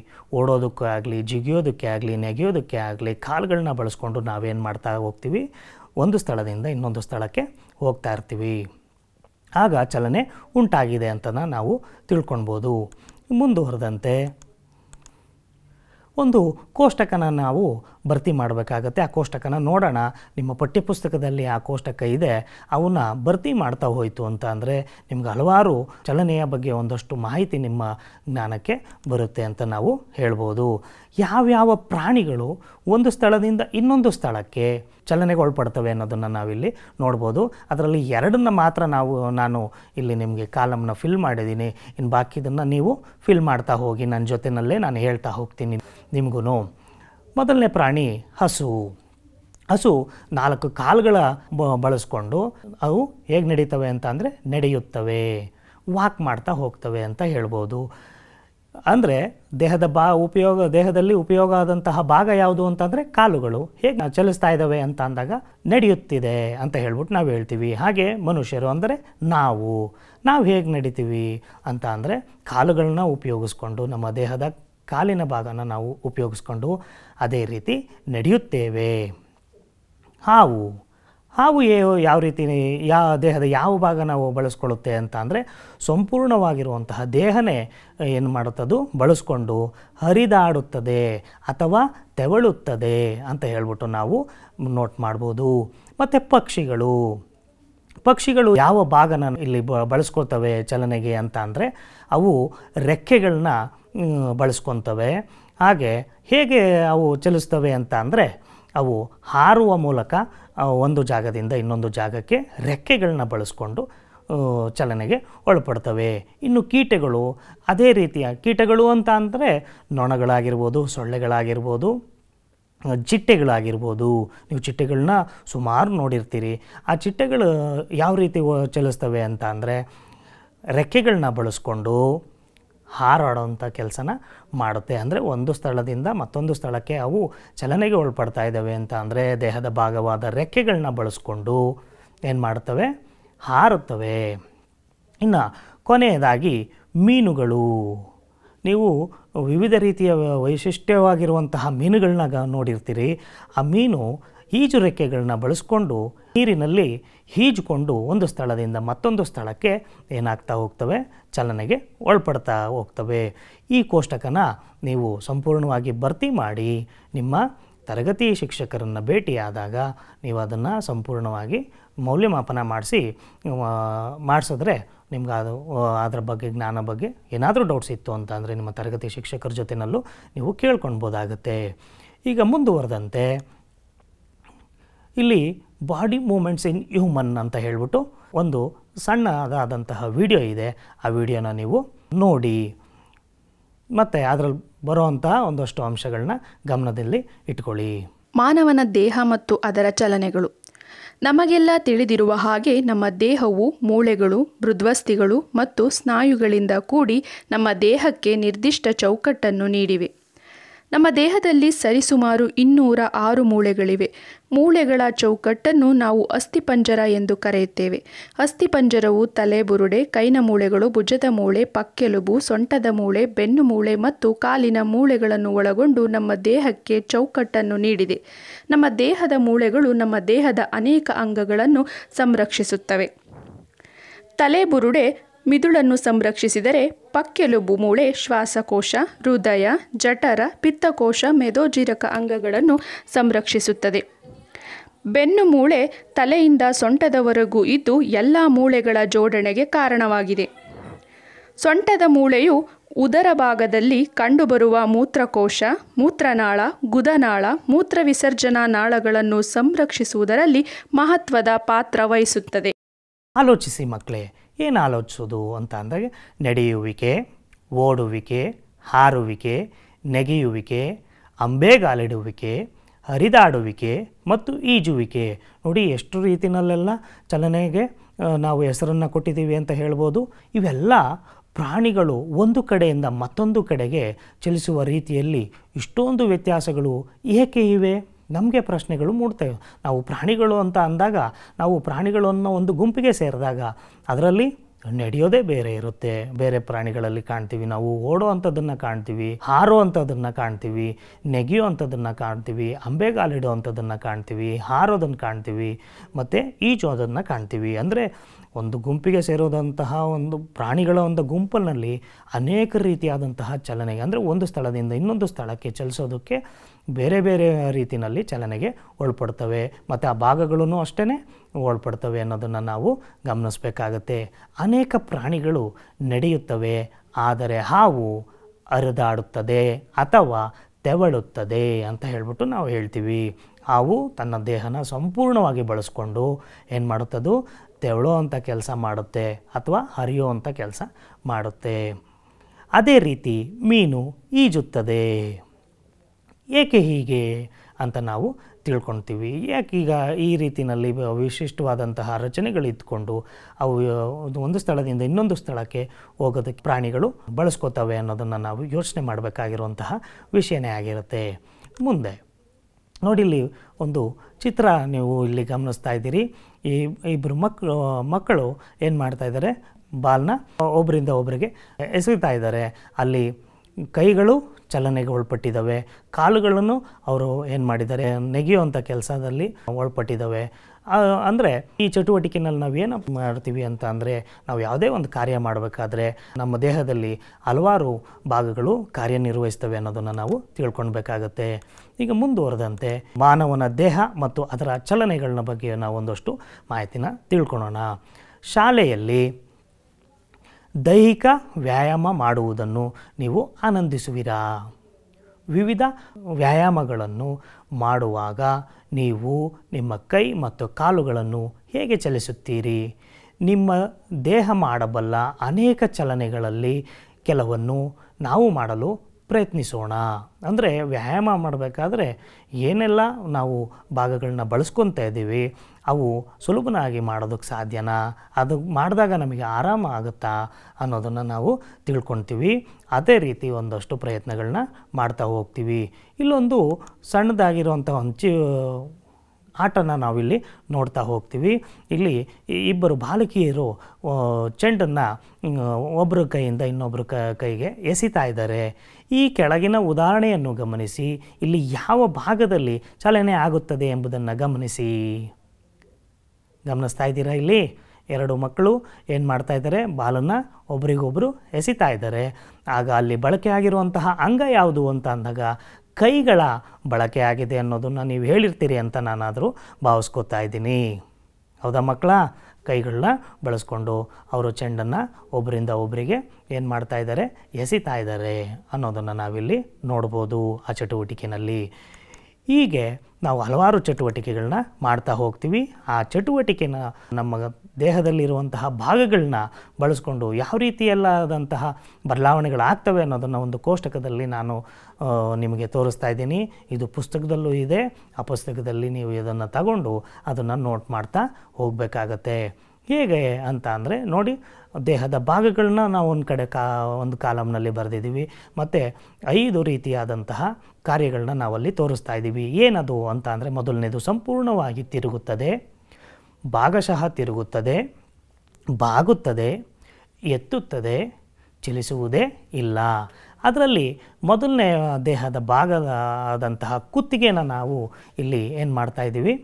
ಓಡೋದಕ್ಕೂ ಆಗಲಿ ಜಿಗಿಯೋದಕ್ಕೆ ಆಗಲಿ ನೆಗೆಯೋದಕ್ಕೆ ಆಗಲಿ ಕಾಲುಗಳನ್ನ ಬಳಸ್ಕೊಂಡು ನಾವೇನು ಮಾಡ್ತಾ ಹೋಗ್ತೀವಿ ಒಂದು ಸ್ಥಳದಿಂದ ಇನ್ನೊಂದು ಸ್ಥಳಕ್ಕೆ ಹೋಗ್ತಾ ಇರ್ತೀವಿ ಆಗ ಚಲನೆ ಉಂಟಾಗಿದೆ ಅಂತ ನಾವು ತಿಳ್ಕೊಳ್ಬೋದು ಮುಂದುವರೆದಂತೆ ಒಂದು ಕೋಷ್ಟಕನ ನಾವು ಭರ್ತಿ ಮಾಡಬೇಕಾಗತ್ತೆ ಆ ಕೋಷ್ಟಕನ ನೋಡೋಣ ನಿಮ್ಮ ಪಠ್ಯಪುಸ್ತಕದಲ್ಲಿ ಆ ಕೋಷ್ಟಕ ಇದೆ ಅವನ್ನ ಭರ್ತಿ ಮಾಡ್ತಾ ಹೋಯಿತು ಅಂತ ಅಂದರೆ ನಿಮ್ಗೆ ಹಲವಾರು ಚಲನೆಯ ಬಗ್ಗೆ ಒಂದಷ್ಟು ಮಾಹಿತಿ ನಿಮ್ಮ ಜ್ಞಾನಕ್ಕೆ ಬರುತ್ತೆ ಅಂತ ನಾವು ಹೇಳ್ಬೋದು ಯಾವ್ಯಾವ ಪ್ರಾಣಿಗಳು ಒಂದು ಸ್ಥಳದಿಂದ ಇನ್ನೊಂದು ಸ್ಥಳಕ್ಕೆ ಚಲನೆಗೊಳ್ಪಡ್ತವೆ ಅನ್ನೋದನ್ನು ನಾವಿಲ್ಲಿ ನೋಡ್ಬೋದು ಅದರಲ್ಲಿ ಎರಡನ್ನ ಮಾತ್ರ ನಾವು ನಾನು ಇಲ್ಲಿ ನಿಮಗೆ ಕಾಲಮ್ನ ಫಿಲ್ ಮಾಡಿದ್ದೀನಿ ಇನ್ನು ಬಾಕಿದನ್ನು ನೀವು ಫಿಲ್ ಮಾಡ್ತಾ ಹೋಗಿ ನನ್ನ ಜೊತೆಯಲ್ಲೇ ನಾನು ಹೇಳ್ತಾ ಹೋಗ್ತೀನಿ ನಿಮಗೂ ಮೊದಲನೇ ಪ್ರಾಣಿ ಹಸು ಹಸು ನಾಲ್ಕು ಕಾಲುಗಳ ಬಳಸ್ಕೊಂಡು ಅವು ಹೇಗೆ ನಡೀತವೆ ಅಂತ ಅಂದರೆ ನಡೆಯುತ್ತವೆ ವಾಕ್ ಮಾಡ್ತಾ ಹೋಗ್ತವೆ ಅಂತ ಹೇಳ್ಬೋದು ಅಂದರೆ ದೇಹದ ಬಾ ಉಪಯೋಗ ದೇಹದಲ್ಲಿ ಉಪಯೋಗ ಆದಂತಹ ಭಾಗ ಯಾವುದು ಅಂತಂದರೆ ಕಾಲುಗಳು ಹೇಗೆ ನಾವು ಚಲಿಸ್ತಾ ಇದ್ದಾವೆ ಅಂತ ಅಂದಾಗ ನಡೆಯುತ್ತಿದೆ ಅಂತ ಹೇಳ್ಬಿಟ್ಟು ನಾವು ಹೇಳ್ತೀವಿ ಹಾಗೆ ಮನುಷ್ಯರು ಅಂದರೆ ನಾವು ನಾವು ಹೇಗೆ ನಡಿತೀವಿ ಅಂತ ಅಂದರೆ ಕಾಲುಗಳನ್ನ ಉಪಯೋಗಿಸ್ಕೊಂಡು ನಮ್ಮ ದೇಹದ ಕಾಲಿನ ಭಾಗನ ನಾವು ಉಪಯೋಗಿಸ್ಕೊಂಡು ಅದೇ ರೀತಿ ನಡೆಯುತ್ತೇವೆ ಹಾವು ಹಾವು ಯಾವ ರೀತಿ ಯಾವ ದೇಹದ ಯಾವ ಭಾಗ ನಾವು ಬಳಸ್ಕೊಳ್ಳುತ್ತೆ ಅಂತ ಅಂದರೆ ಸಂಪೂರ್ಣವಾಗಿರುವಂತಹ ದೇಹನೇ ಏನು ಮಾಡುತ್ತದು ಬಳಸ್ಕೊಂಡು ಹರಿದಾಡುತ್ತದೆ ಅಥವಾ ತೆವಳುತ್ತದೆ ಅಂತ ಹೇಳ್ಬಿಟ್ಟು ನಾವು ನೋಟ್ ಮಾಡ್ಬೋದು ಮತ್ತು ಪಕ್ಷಿಗಳು ಪಕ್ಷಿಗಳು ಯಾವ ಭಾಗನ ಇಲ್ಲಿ ಬಳಸ್ಕೊಳ್ತವೆ ಚಲನೆಗೆ ಅಂತ ಅಂದರೆ ಅವು ರೆಕ್ಕೆಗಳನ್ನ ಬಳಸ್ಕೊತವೆ ಹಾಗೆ ಹೇಗೆ ಅವು ಚಲಿಸ್ತವೆ ಅಂತ ಅಂದರೆ ಅವು ಹಾರುವ ಮೂಲಕ ಒಂದು ಜಾಗದಿಂದ ಇನ್ನೊಂದು ಜಾಗಕ್ಕೆ ರೆಕ್ಕೆಗಳನ್ನ ಬಳಸ್ಕೊಂಡು ಚಲನೆಗೆ ಒಳಪಡ್ತವೆ ಇನ್ನು ಕೀಟಗಳು ಅದೇ ರೀತಿಯ ಕೀಟಗಳು ಅಂತ ಅಂದರೆ ನೊಣಗಳಾಗಿರ್ಬೋದು ಸೊಳ್ಳೆಗಳಾಗಿರ್ಬೋದು ಚಿಟ್ಟೆಗಳಾಗಿರ್ಬೋದು ನೀವು ಚಿಟ್ಟೆಗಳನ್ನ ಸುಮಾರು ನೋಡಿರ್ತೀರಿ ಆ ಚಿಟ್ಟೆಗಳು ಯಾವ ರೀತಿ ಚಲಿಸ್ತವೆ ಅಂತ ಅಂದರೆ ರೆಕ್ಕೆಗಳನ್ನ ಬಳಸ್ಕೊಂಡು ಹಾರಾಡೋಂಥ ಕೆಲಸನ ಮಾಡುತ್ತೆ ಅಂದರೆ ಒಂದು ಸ್ಥಳದಿಂದ ಮತ್ತೊಂದು ಸ್ಥಳಕ್ಕೆ ಅವು ಚಲನೆಗೆ ಒಳಪಡ್ತಾ ಇದ್ದಾವೆ ಅಂತ ಅಂದರೆ ದೇಹದ ಭಾಗವಾದ ರೆಕ್ಕೆಗಳನ್ನ ಬಳಸ್ಕೊಂಡು ಏನು ಮಾಡ್ತವೆ ಹಾರುತ್ತವೆ ಇನ್ನು ಕೊನೆಯದಾಗಿ ಮೀನುಗಳು ನೀವು ವಿವಿಧ ರೀತಿಯ ವೈಶಿಷ್ಟ್ಯವಾಗಿರುವಂತಹ ಮೀನುಗಳನ್ನ ನೋಡಿರ್ತೀರಿ ಆ ಮೀನು ಈಜು ರೆಕ್ಕೆಗಳನ್ನ ಬಳಸ್ಕೊಂಡು ನೀರಿನಲ್ಲಿ ಈಜುಕೊಂಡು ಒಂದು ಸ್ಥಳದಿಂದ ಮತ್ತೊಂದು ಸ್ಥಳಕ್ಕೆ ಏನಾಗ್ತಾ ಹೋಗ್ತವೆ ಚಲನೆಗೆ ಒಳಪಡ್ತಾ ಹೋಗ್ತವೆ ಈ ಕೋಷ್ಟಕನ ನೀವು ಸಂಪೂರ್ಣವಾಗಿ ಭರ್ತಿ ಮಾಡಿ ನಿಮ್ಮ ತರಗತಿ ಶಿಕ್ಷಕರನ್ನು ಭೇಟಿಯಾದಾಗ ನೀವು ಅದನ್ನು ಸಂಪೂರ್ಣವಾಗಿ ಮೌಲ್ಯಮಾಪನ ಮಾಡಿಸಿ ಮಾಡಿಸಿದ್ರೆ ನಿಮ್ಗೆ ಅದು ಅದರ ಬಗ್ಗೆ ಜ್ಞಾನ ಬಗ್ಗೆ ಏನಾದರೂ ಡೌಟ್ಸ್ ಇತ್ತು ಅಂತ ಅಂದರೆ ನಿಮ್ಮ ತರಗತಿ ಶಿಕ್ಷಕರ ಜೊತೆಯಲ್ಲೂ ನೀವು ಕೇಳ್ಕೊಳ್ಬೋದಾಗತ್ತೆ ಈಗ ಮುಂದುವರೆದಂತೆ ಇಲ್ಲಿ ಬಾಡಿ ಮೂಮೆಂಟ್ಸ್ ಇನ್ ಹ್ಯೂಮನ್ ಅಂತ ಹೇಳಿಬಿಟ್ಟು ಒಂದು ಸಣ್ಣದಾದಂತಹ ವಿಡಿಯೋ ಇದೆ ಆ ವಿಡಿಯೋನ ನೀವು ನೋಡಿ ಮತ್ತು ಅದರಲ್ಲಿ ಬರುವಂತಹ ಒಂದಷ್ಟು ಅಂಶಗಳನ್ನ ಗಮನದಲ್ಲಿ ಇಟ್ಕೊಳ್ಳಿ ಮಾನವನ ದೇಹ ಮತ್ತು ಅದರ ಚಲನೆಗಳು ನಮಗೆಲ್ಲ ತಿಳಿದಿರುವ ಹಾಗೆ ನಮ್ಮ ದೇಹವು ಮೂಳೆಗಳು ಮೃದ್ವಸ್ಥಿಗಳು ಮತ್ತು ಸ್ನಾಯುಗಳಿಂದ ಕೂಡಿ ನಮ್ಮ ದೇಹಕ್ಕೆ ನಿರ್ದಿಷ್ಟ ಚೌಕಟ್ಟನ್ನು ನೀಡಿವೆ ನಮ್ಮ ದೇಹದಲ್ಲಿ ಸರಿಸುಮಾರು ಇನ್ನೂರ ಆರು ಮೂಳೆಗಳಿವೆ ಮೂಳೆಗಳ ಚೌಕಟ್ಟನ್ನು ನಾವು ಅಸ್ಥಿಪಂಜರ ಎಂದು ಕರೆಯುತ್ತೇವೆ ಅಸ್ಥಿಪಂಜರವು ತಲೆ ಬುರುಡೆ ಕೈನ ಮೂಳೆಗಳು ಭುಜದ ಮೂಳೆ ಪಕ್ಕೆಲುಬು ಸೊಂಟದ ಮೂಳೆ ಬೆನ್ನು ಮೂಳೆ ಮತ್ತು ಕಾಲಿನ ಮೂಳೆಗಳನ್ನು ಒಳಗೊಂಡು ನಮ್ಮ ದೇಹಕ್ಕೆ ಚೌಕಟ್ಟನ್ನು ನೀಡಿದೆ ನಮ್ಮ ದೇಹದ ಮೂಳೆಗಳು ನಮ್ಮ ದೇಹದ ಅನೇಕ ಅಂಗಗಳನ್ನು ಸಂರಕ್ಷಿಸುತ್ತವೆ ತಲೆ ಬುರುಡೆ ಮಿದುಳನ್ನು ಸಂರಕ್ಷಿಸಿದರೆ ಪಕ್ಕೆಲುಬು ಮೂಳೆ ಶ್ವಾಸಕೋಶ ಹೃದಯ ಜಠರ ಪಿತ್ತಕೋಶ ಮೆದೋಜೀರಕ ಅಂಗಗಳನ್ನು ಸಂರಕ್ಷಿಸುತ್ತದೆ ಬೆನ್ನು ಮೂಳೆ ತಲೆಯಿಂದ ಸೊಂಟದವರೆಗೂ ಇದ್ದು ಎಲ್ಲ ಮೂಳೆಗಳ ಜೋಡಣೆಗೆ ಕಾರಣವಾಗಿದೆ ಸೊಂಟದ ಮೂಳೆಯು ಉದರ ಭಾಗದಲ್ಲಿ ಕಂಡುಬರುವ ಮೂತ್ರಕೋಶ ಮೂತ್ರನಾಳ ಗುದನಾಳ ಮೂತ್ರವಿಸರ್ಜನಾ ನಾಳಗಳನ್ನು ಸಂರಕ್ಷಿಸುವುದರಲ್ಲಿ ಮಹತ್ವದ ಪಾತ್ರ ವಹಿಸುತ್ತದೆ ಆಲೋಚಿಸಿ ಮಕ್ಕಳೇ ಏನು ಆಲೋಚಿಸೋದು ಅಂತ ಅಂದಾಗ ನಡೆಯುವಿಕೆ ಓಡುವಿಕೆ ಹಾರುವಿಕೆ ನೆಗೆಯುವಿಕೆ ಅಂಬೆಗಾಲಿಡುವಿಕೆ ಹರಿದಾಡುವಿಕೆ ಮತ್ತು ಈಜುವಿಕೆ ನೋಡಿ ಎಷ್ಟು ರೀತಿಯಲ್ಲೆಲ್ಲ ಚಲನೆಗೆ ನಾವು ಹೆಸರನ್ನು ಕೊಟ್ಟಿದ್ದೀವಿ ಅಂತ ಹೇಳ್ಬೋದು ಇವೆಲ್ಲ ಪ್ರಾಣಿಗಳು ಒಂದು ಕಡೆಯಿಂದ ಮತ್ತೊಂದು ಕಡೆಗೆ ಚಲಿಸುವ ರೀತಿಯಲ್ಲಿ ಇಷ್ಟೊಂದು ವ್ಯತ್ಯಾಸಗಳು ಏಕೆ ಇವೆ ನಮಗೆ ಪ್ರಶ್ನೆಗಳು ಮೂಡ್ತವೆ ನಾವು ಪ್ರಾಣಿಗಳು ಅಂತ ಅಂದಾಗ ನಾವು ಪ್ರಾಣಿಗಳನ್ನು ಒಂದು ಗುಂಪಿಗೆ ಸೇರಿದಾಗ ಅದರಲ್ಲಿ ನಡೆಯೋದೇ ಬೇರೆ ಇರುತ್ತೆ ಬೇರೆ ಪ್ರಾಣಿಗಳಲ್ಲಿ ಕಾಣ್ತೀವಿ ನಾವು ಓಡೋ ಅಂಥದ್ದನ್ನು ಕಾಣ್ತೀವಿ ಹಾರೋ ಅಂಥದ್ದನ್ನು ಕಾಣ್ತೀವಿ ನೆಗೆಯೋ ಅಂಥದ್ದನ್ನು ಕಾಣ್ತೀವಿ ಅಂಬೆಗಾಲಿಡೋ ಅಂಥದ್ದನ್ನು ಕಾಣ್ತೀವಿ ಹಾರೋದನ್ನು ಕಾಣ್ತೀವಿ ಮತ್ತು ಈಜೋದನ್ನು ಕಾಣ್ತೀವಿ ಅಂದರೆ ಒಂದು ಗುಂಪಿಗೆ ಸೇರೋದಂತಹ ಒಂದು ಪ್ರಾಣಿಗಳ ಒಂದು ಗುಂಪಿನಲ್ಲಿ ಅನೇಕ ರೀತಿಯಾದಂತಹ ಚಲನೆ ಅಂದರೆ ಒಂದು ಸ್ಥಳದಿಂದ ಇನ್ನೊಂದು ಸ್ಥಳಕ್ಕೆ ಚಲಿಸೋದಕ್ಕೆ ಬೇರೆ ಬೇರೆ ರೀತಿಯಲ್ಲಿ ಚಲನೆಗೆ ಒಳಪಡ್ತವೆ ಮತ್ತು ಆ ಭಾಗಗಳೂ ಅಷ್ಟೇ ಒಳಪಡ್ತವೆ ಅನ್ನೋದನ್ನು ನಾವು ಗಮನಿಸಬೇಕಾಗತ್ತೆ ಅನೇಕ ಪ್ರಾಣಿಗಳು ನಡೆಯುತ್ತವೆ ಆದರೆ ಹಾವು ಹರಿದಾಡುತ್ತದೆ ಅಥವಾ ತೆವಳುತ್ತದೆ ಅಂತ ಹೇಳ್ಬಿಟ್ಟು ನಾವು ಹೇಳ್ತೀವಿ ಹಾವು ತನ್ನ ದೇಹನ ಸಂಪೂರ್ಣವಾಗಿ ಬಳಸ್ಕೊಂಡು ಏನು ಮಾಡುತ್ತದು ತೆವಳೋ ಅಂಥ ಕೆಲಸ ಮಾಡುತ್ತೆ ಅಥವಾ ಹರಿಯೋ ಅಂಥ ಕೆಲಸ ಮಾಡುತ್ತೆ ಅದೇ ರೀತಿ ಮೀನು ಈಜುತ್ತದೆ ಏಕೆ ಹೀಗೆ ಅಂತ ನಾವು ತಿಳ್ಕೊಳ್ತೀವಿ ಯಾಕೀಗ ಈ ರೀತಿಯಲ್ಲಿ ವಿಶಿಷ್ಟವಾದಂತಹ ರಚನೆಗಳು ಇದ್ದುಕೊಂಡು ಅವು ಒಂದು ಸ್ಥಳದಿಂದ ಇನ್ನೊಂದು ಸ್ಥಳಕ್ಕೆ ಹೋಗೋದಕ್ಕೆ ಪ್ರಾಣಿಗಳು ಬಳಸ್ಕೋತವೆ ಅನ್ನೋದನ್ನು ನಾವು ಯೋಚನೆ ಮಾಡಬೇಕಾಗಿರುವಂತಹ ವಿಷಯನೇ ಆಗಿರುತ್ತೆ ಮುಂದೆ ನೋಡಿ ಇಲ್ಲಿ ಒಂದು ಚಿತ್ರ ನೀವು ಇಲ್ಲಿ ಗಮನಿಸ್ತಾ ಇದ್ದೀರಿ ಈ ಇಬ್ಬರು ಮಕ್ಕಳು ಮಕ್ಕಳು ಏನು ಮಾಡ್ತಾ ಇದ್ದಾರೆ ಬಾಲ್ನ ಒಬ್ಬರಿಂದ ಒಬ್ಬರಿಗೆ ಎಸೆಯುತ್ತಾ ಇದ್ದಾರೆ ಅಲ್ಲಿ ಕೈಗಳು ಚಲನೆಗೆ ಒಳಪಟ್ಟಿದ್ದಾವೆ ಕಾಲುಗಳನ್ನು ಅವರು ಏನು ಮಾಡಿದ್ದಾರೆ ನೆಗೆಯುವಂಥ ಕೆಲಸದಲ್ಲಿ ಒಳಪಟ್ಟಿದ್ದಾವೆ ಅಂದರೆ ಈ ಚಟುವಟಿಕೆನಲ್ಲಿ ನಾವು ಏನು ಮಾಡ್ತೀವಿ ಅಂತ ಅಂದರೆ ನಾವು ಯಾವುದೇ ಒಂದು ಕಾರ್ಯ ಮಾಡಬೇಕಾದ್ರೆ ನಮ್ಮ ದೇಹದಲ್ಲಿ ಹಲವಾರು ಭಾಗಗಳು ಕಾರ್ಯನಿರ್ವಹಿಸ್ತವೆ ಅನ್ನೋದನ್ನು ನಾವು ತಿಳ್ಕೊಳ್ಬೇಕಾಗತ್ತೆ ಈಗ ಮುಂದುವರೆದಂತೆ ಮಾನವನ ದೇಹ ಮತ್ತು ಅದರ ಚಲನೆಗಳನ್ನ ಬಗ್ಗೆ ನಾವು ಒಂದಷ್ಟು ಮಾಹಿತಿನ ತಿಳ್ಕೊಳ್ಳೋಣ ಶಾಲೆಯಲ್ಲಿ ದೈಹಿಕ ವ್ಯಾಯಾಮ ಮಾಡುವುದನ್ನು ನೀವು ಆನಂದಿಸುವಿರಾ ವಿವಿಧ ವ್ಯಾಯಾಮಗಳನ್ನು ಮಾಡುವಾಗ ನೀವು ನಿಮ್ಮ ಕೈ ಮತ್ತು ಕಾಲುಗಳನ್ನು ಹೇಗೆ ಚಲಿಸುತ್ತೀರಿ ನಿಮ್ಮ ದೇಹ ಮಾಡಬಲ್ಲ ಅನೇಕ ಚಲನೆಗಳಲ್ಲಿ ಕೆಲವನ್ನು ನಾವು ಮಾಡಲು ಪ್ರಯತ್ನಿಸೋಣ ಅಂದರೆ ವ್ಯಾಯಾಮ ಮಾಡಬೇಕಾದ್ರೆ ಏನೆಲ್ಲ ನಾವು ಭಾಗಗಳನ್ನ ಬಳಸ್ಕೊತಾ ಇದ್ದೀವಿ ಅವು ಸುಲಭನಾಗಿ ಮಾಡೋದಕ್ಕೆ ಸಾಧ್ಯನಾ ಅದು ಮಾಡಿದಾಗ ನಮಗೆ ಆರಾಮ ಆಗುತ್ತಾ ಅನ್ನೋದನ್ನು ನಾವು ತಿಳ್ಕೊತೀವಿ ಅದೇ ರೀತಿ ಒಂದಷ್ಟು ಪ್ರಯತ್ನಗಳನ್ನ ಮಾಡ್ತಾ ಹೋಗ್ತೀವಿ ಇಲ್ಲೊಂದು ಸಣ್ಣದಾಗಿರುವಂಥ ಒಂದು ಚಿ ಆಟನ ನಾವಿಲ್ಲಿ ನೋಡ್ತಾ ಹೋಗ್ತೀವಿ ಇಲ್ಲಿ ಇಬ್ಬರು ಬಾಲಕಿಯರು ಚೆಂಡನ್ನು ಒಬ್ಬರ ಕೈಯಿಂದ ಇನ್ನೊಬ್ಬರ ಕೈಗೆ ಎಸಿತಾ ಇದ್ದಾರೆ ಈ ಕೆಳಗಿನ ಉದಾಹರಣೆಯನ್ನು ಗಮನಿಸಿ ಇಲ್ಲಿ ಯಾವ ಭಾಗದಲ್ಲಿ ಚಲನೆ ಆಗುತ್ತದೆ ಎಂಬುದನ್ನು ಗಮನಿಸಿ ಗಮನಿಸ್ತಾ ಇದ್ದೀರಾ ಇಲ್ಲಿ ಎರಡು ಮಕ್ಕಳು ಏನು ಮಾಡ್ತಾ ಇದ್ದಾರೆ ಬಾಲನ್ನು ಒಬ್ರಿಗೊಬ್ಬರು ಎಸಿತಾ ಇದ್ದಾರೆ ಆಗ ಅಲ್ಲಿ ಬಳಕೆಯಾಗಿರುವಂತಹ ಅಂಗ ಯಾವುದು ಅಂತ ಅಂದಾಗ ಕೈಗಳ ಬಳಕೆ ಆಗಿದೆ ಅನ್ನೋದನ್ನು ನೀವು ಹೇಳಿರ್ತೀರಿ ಅಂತ ನಾನಾದರೂ ಭಾವಿಸ್ಕೋತಾ ಇದ್ದೀನಿ ಹೌದಾ ಮಕ್ಕಳ ಕೈಗಳನ್ನ ಬಳಸ್ಕೊಂಡು ಅವರು ಚೆಂಡನ್ನು ಒಬ್ಬರಿಂದ ಒಬ್ಬರಿಗೆ ಏನು ಮಾಡ್ತಾ ಇದ್ದಾರೆ ಎಸಿತಾ ಇದ್ದಾರೆ ಅನ್ನೋದನ್ನು ನಾವಿಲ್ಲಿ ನೋಡ್ಬೋದು ಆ ಚಟುವಟಿಕೆಯಲ್ಲಿ ಹೀಗೆ ನಾವು ಹಲವಾರು ಚಟುವಟಿಕೆಗಳನ್ನ ಮಾಡ್ತಾ ಹೋಗ್ತೀವಿ ಆ ಚಟುವಟಿಕೆನ ನಮ್ಮ ದೇಹದಲ್ಲಿರುವಂತಹ ಭಾಗಗಳನ್ನ ಬಳಸ್ಕೊಂಡು ಯಾವ ರೀತಿಯಲ್ಲಾದಂತಹ ಬದಲಾವಣೆಗಳಾಗ್ತವೆ ಅನ್ನೋದನ್ನು ಒಂದು ಕೋಷ್ಟಕದಲ್ಲಿ ನಾನು ನಿಮಗೆ ತೋರಿಸ್ತಾ ಇದ್ದೀನಿ ಇದು ಪುಸ್ತಕದಲ್ಲೂ ಇದೆ ಆ ಪುಸ್ತಕದಲ್ಲಿ ನೀವು ಇದನ್ನು ತಗೊಂಡು ಅದನ್ನು ನೋಟ್ ಮಾಡ್ತಾ ಹೋಗಬೇಕಾಗತ್ತೆ ಹೇಗೆ ಅಂತ ಅಂದರೆ ನೋಡಿ ದೇಹದ ಭಾಗಗಳನ್ನ ನಾವು ಒಂದು ಕಡೆ ಕಾ ಒಂದು ಕಾಲಮ್ನಲ್ಲಿ ಬರೆದಿದ್ದೀವಿ ಮತ್ತು ಐದು ರೀತಿಯಾದಂತಹ ಕಾರ್ಯಗಳನ್ನ ನಾವಲ್ಲಿ ತೋರಿಸ್ತಾ ಇದ್ದೀವಿ ಏನದು ಅಂತ ಅಂದರೆ ಮೊದಲನೇದು ಸಂಪೂರ್ಣವಾಗಿ ತಿರುಗುತ್ತದೆ ಭಾಗಶಃ ತಿರುಗುತ್ತದೆ ಬಾಗುತ್ತದೆ ಎತ್ತುತ್ತದೆ ಚಲಿಸುವುದೇ ಇಲ್ಲ ಅದರಲ್ಲಿ ಮೊದಲನೇ ದೇಹದ ಭಾಗದ ಆದಂತಹ ಕುತ್ತಿಗೆನ ನಾವು ಇಲ್ಲಿ ಏನು ಮಾಡ್ತಾ ಇದ್ದೀವಿ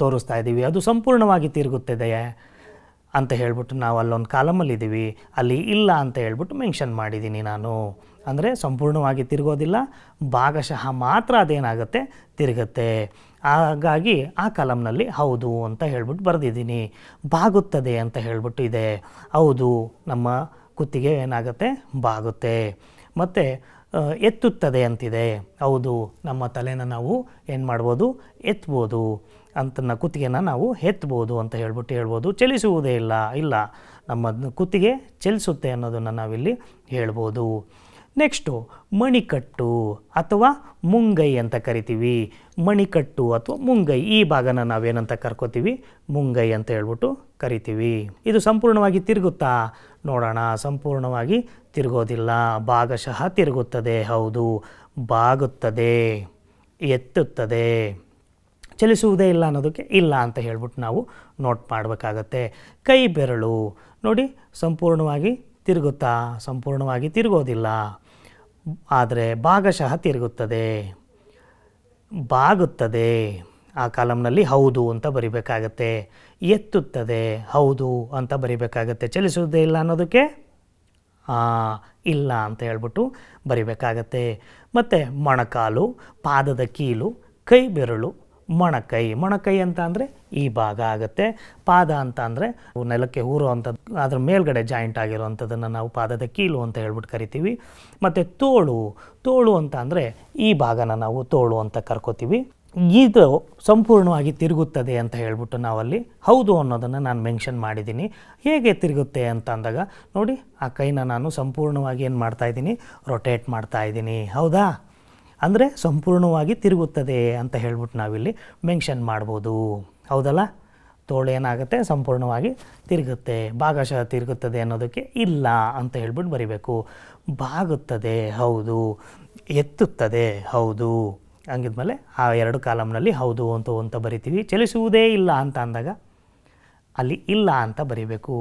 ತೋರಿಸ್ತಾ ಇದ್ದೀವಿ ಅದು ಸಂಪೂರ್ಣವಾಗಿ ತಿರುಗುತ್ತಿದೆಯೇ ಅಂತ ಹೇಳ್ಬಿಟ್ಟು ನಾವು ಅಲ್ಲೊಂದು ಕಾಲಮಲ್ಲಿದ್ದೀವಿ ಅಲ್ಲಿ ಇಲ್ಲ ಅಂತ ಹೇಳ್ಬಿಟ್ಟು ಮೆನ್ಷನ್ ಮಾಡಿದ್ದೀನಿ ನಾನು ಅಂದರೆ ಸಂಪೂರ್ಣವಾಗಿ ತಿರುಗೋದಿಲ್ಲ ಭಾಗಶಃ ಮಾತ್ರ ಅದೇನಾಗುತ್ತೆ ತಿರುಗತ್ತೆ ಹಾಗಾಗಿ ಆ ಕಾಲಮ್ನಲ್ಲಿ ಹೌದು ಅಂತ ಹೇಳ್ಬಿಟ್ಟು ಬರೆದಿದ್ದೀನಿ ಬಾಗುತ್ತದೆ ಅಂತ ಹೇಳ್ಬಿಟ್ಟು ಇದೆ ಹೌದು ನಮ್ಮ ಕುತ್ತಿಗೆ ಏನಾಗುತ್ತೆ ಬಾಗುತ್ತೆ ಮತ್ತು ಎತ್ತುತ್ತದೆ ಅಂತಿದೆ ಹೌದು ನಮ್ಮ ತಲೆನ ನಾವು ಏನು ಮಾಡ್ಬೋದು ಎತ್ಬೋದು ಅಂತನ ಕುತ್ತಿಗೆನ ನಾವು ಎತ್ಬೋದು ಅಂತ ಹೇಳ್ಬಿಟ್ಟು ಹೇಳ್ಬೋದು ಚಲಿಸುವುದೇ ಇಲ್ಲ ಇಲ್ಲ ನಮ್ಮ ಕುತ್ತಿಗೆ ಚಲಿಸುತ್ತೆ ಅನ್ನೋದನ್ನು ನಾವಿಲ್ಲಿ ಹೇಳ್ಬೋದು ನೆಕ್ಸ್ಟು ಮಣಿಕಟ್ಟು ಅಥವಾ ಮುಂಗೈ ಅಂತ ಕರಿತೀವಿ ಮಣಿಕಟ್ಟು ಅಥವಾ ಮುಂಗೈ ಈ ಭಾಗನ ನಾವೇನಂತ ಕರ್ಕೋತೀವಿ ಮುಂಗೈ ಅಂತ ಹೇಳ್ಬಿಟ್ಟು ಕರಿತೀವಿ ಇದು ಸಂಪೂರ್ಣವಾಗಿ ತಿರುಗುತ್ತಾ ನೋಡೋಣ ಸಂಪೂರ್ಣವಾಗಿ ತಿರುಗೋದಿಲ್ಲ ಭಾಗಶಃ ತಿರುಗುತ್ತದೆ ಹೌದು ಬಾಗುತ್ತದೆ ಎತ್ತುತ್ತದೆ ಚಲಿಸುವುದೇ ಇಲ್ಲ ಅನ್ನೋದಕ್ಕೆ ಇಲ್ಲ ಅಂತ ಹೇಳ್ಬಿಟ್ಟು ನಾವು ನೋಟ್ ಮಾಡಬೇಕಾಗತ್ತೆ ಕೈ ಬೆರಳು ನೋಡಿ ಸಂಪೂರ್ಣವಾಗಿ ತಿರುಗುತ್ತಾ ಸಂಪೂರ್ಣವಾಗಿ ತಿರುಗೋದಿಲ್ಲ ಆದರೆ ಭಾಗಶಃ ತಿರುಗುತ್ತದೆ ಬಾಗುತ್ತದೆ ಆ ಕಾಲಮ್ನಲ್ಲಿ ಹೌದು ಅಂತ ಬರಿಬೇಕಾಗತ್ತೆ ಎತ್ತುತ್ತದೆ ಹೌದು ಅಂತ ಬರಿಬೇಕಾಗತ್ತೆ ಚಲಿಸುವುದೇ ಇಲ್ಲ ಅನ್ನೋದಕ್ಕೆ ಇಲ್ಲ ಅಂತ ಹೇಳ್ಬಿಟ್ಟು ಬರಿಬೇಕಾಗತ್ತೆ ಮತ್ತು ಮೊಣಕಾಲು ಪಾದದ ಕೀಲು ಕೈ ಬೆರಳು ಮೊಣಕೈ ಮೊಣಕೈ ಅಂತ ಅಂದರೆ ಈ ಭಾಗ ಆಗುತ್ತೆ ಪಾದ ಅಂತ ಅಂದರೆ ನೆಲಕ್ಕೆ ಊರುವಂಥದ್ದು ಅದ್ರ ಮೇಲ್ಗಡೆ ಜಾಯಿಂಟ್ ಆಗಿರುವಂಥದ್ದನ್ನು ನಾವು ಪಾದದ ಕೀಲು ಅಂತ ಹೇಳ್ಬಿಟ್ಟು ಕರಿತೀವಿ ಮತ್ತು ತೋಳು ತೋಳು ಅಂತ ಅಂದರೆ ಈ ಭಾಗನ ನಾವು ತೋಳು ಅಂತ ಕರ್ಕೋತೀವಿ ಇದು ಸಂಪೂರ್ಣವಾಗಿ ತಿರುಗುತ್ತದೆ ಅಂತ ಹೇಳ್ಬಿಟ್ಟು ನಾವಲ್ಲಿ ಹೌದು ಅನ್ನೋದನ್ನು ನಾನು ಮೆನ್ಷನ್ ಮಾಡಿದ್ದೀನಿ ಹೇಗೆ ತಿರುಗುತ್ತೆ ಅಂತ ಅಂದಾಗ ನೋಡಿ ಆ ಕೈನ ನಾನು ಸಂಪೂರ್ಣವಾಗಿ ಏನು ಮಾಡ್ತಾಯಿದ್ದೀನಿ ರೊಟೇಟ್ ಮಾಡ್ತಾ ಇದ್ದೀನಿ ಹೌದಾ ಅಂದರೆ ಸಂಪೂರ್ಣವಾಗಿ ತಿರುಗುತ್ತದೆ ಅಂತ ಹೇಳ್ಬಿಟ್ಟು ನಾವಿಲ್ಲಿ ಮೆನ್ಷನ್ ಮಾಡ್ಬೋದು ಹೌದಲ್ಲ ತೋಳು ಏನಾಗುತ್ತೆ ಸಂಪೂರ್ಣವಾಗಿ ತಿರುಗುತ್ತೆ ಭಾಗಶಃ ತಿರುಗುತ್ತದೆ ಅನ್ನೋದಕ್ಕೆ ಇಲ್ಲ ಅಂತ ಹೇಳ್ಬಿಟ್ಟು ಬರಿಬೇಕು ಬಾಗುತ್ತದೆ ಹೌದು ಎತ್ತುತ್ತದೆ ಹೌದು ಹಂಗಿದ್ಮೇಲೆ ಆ ಎರಡು ಕಾಲಮ್ನಲ್ಲಿ ಹೌದು ಅಂತ ಅಂತ ಬರಿತೀವಿ ಚಲಿಸುವುದೇ ಇಲ್ಲ ಅಂತ ಅಂದಾಗ ಅಲ್ಲಿ ಇಲ್ಲ ಅಂತ ಬರೀಬೇಕು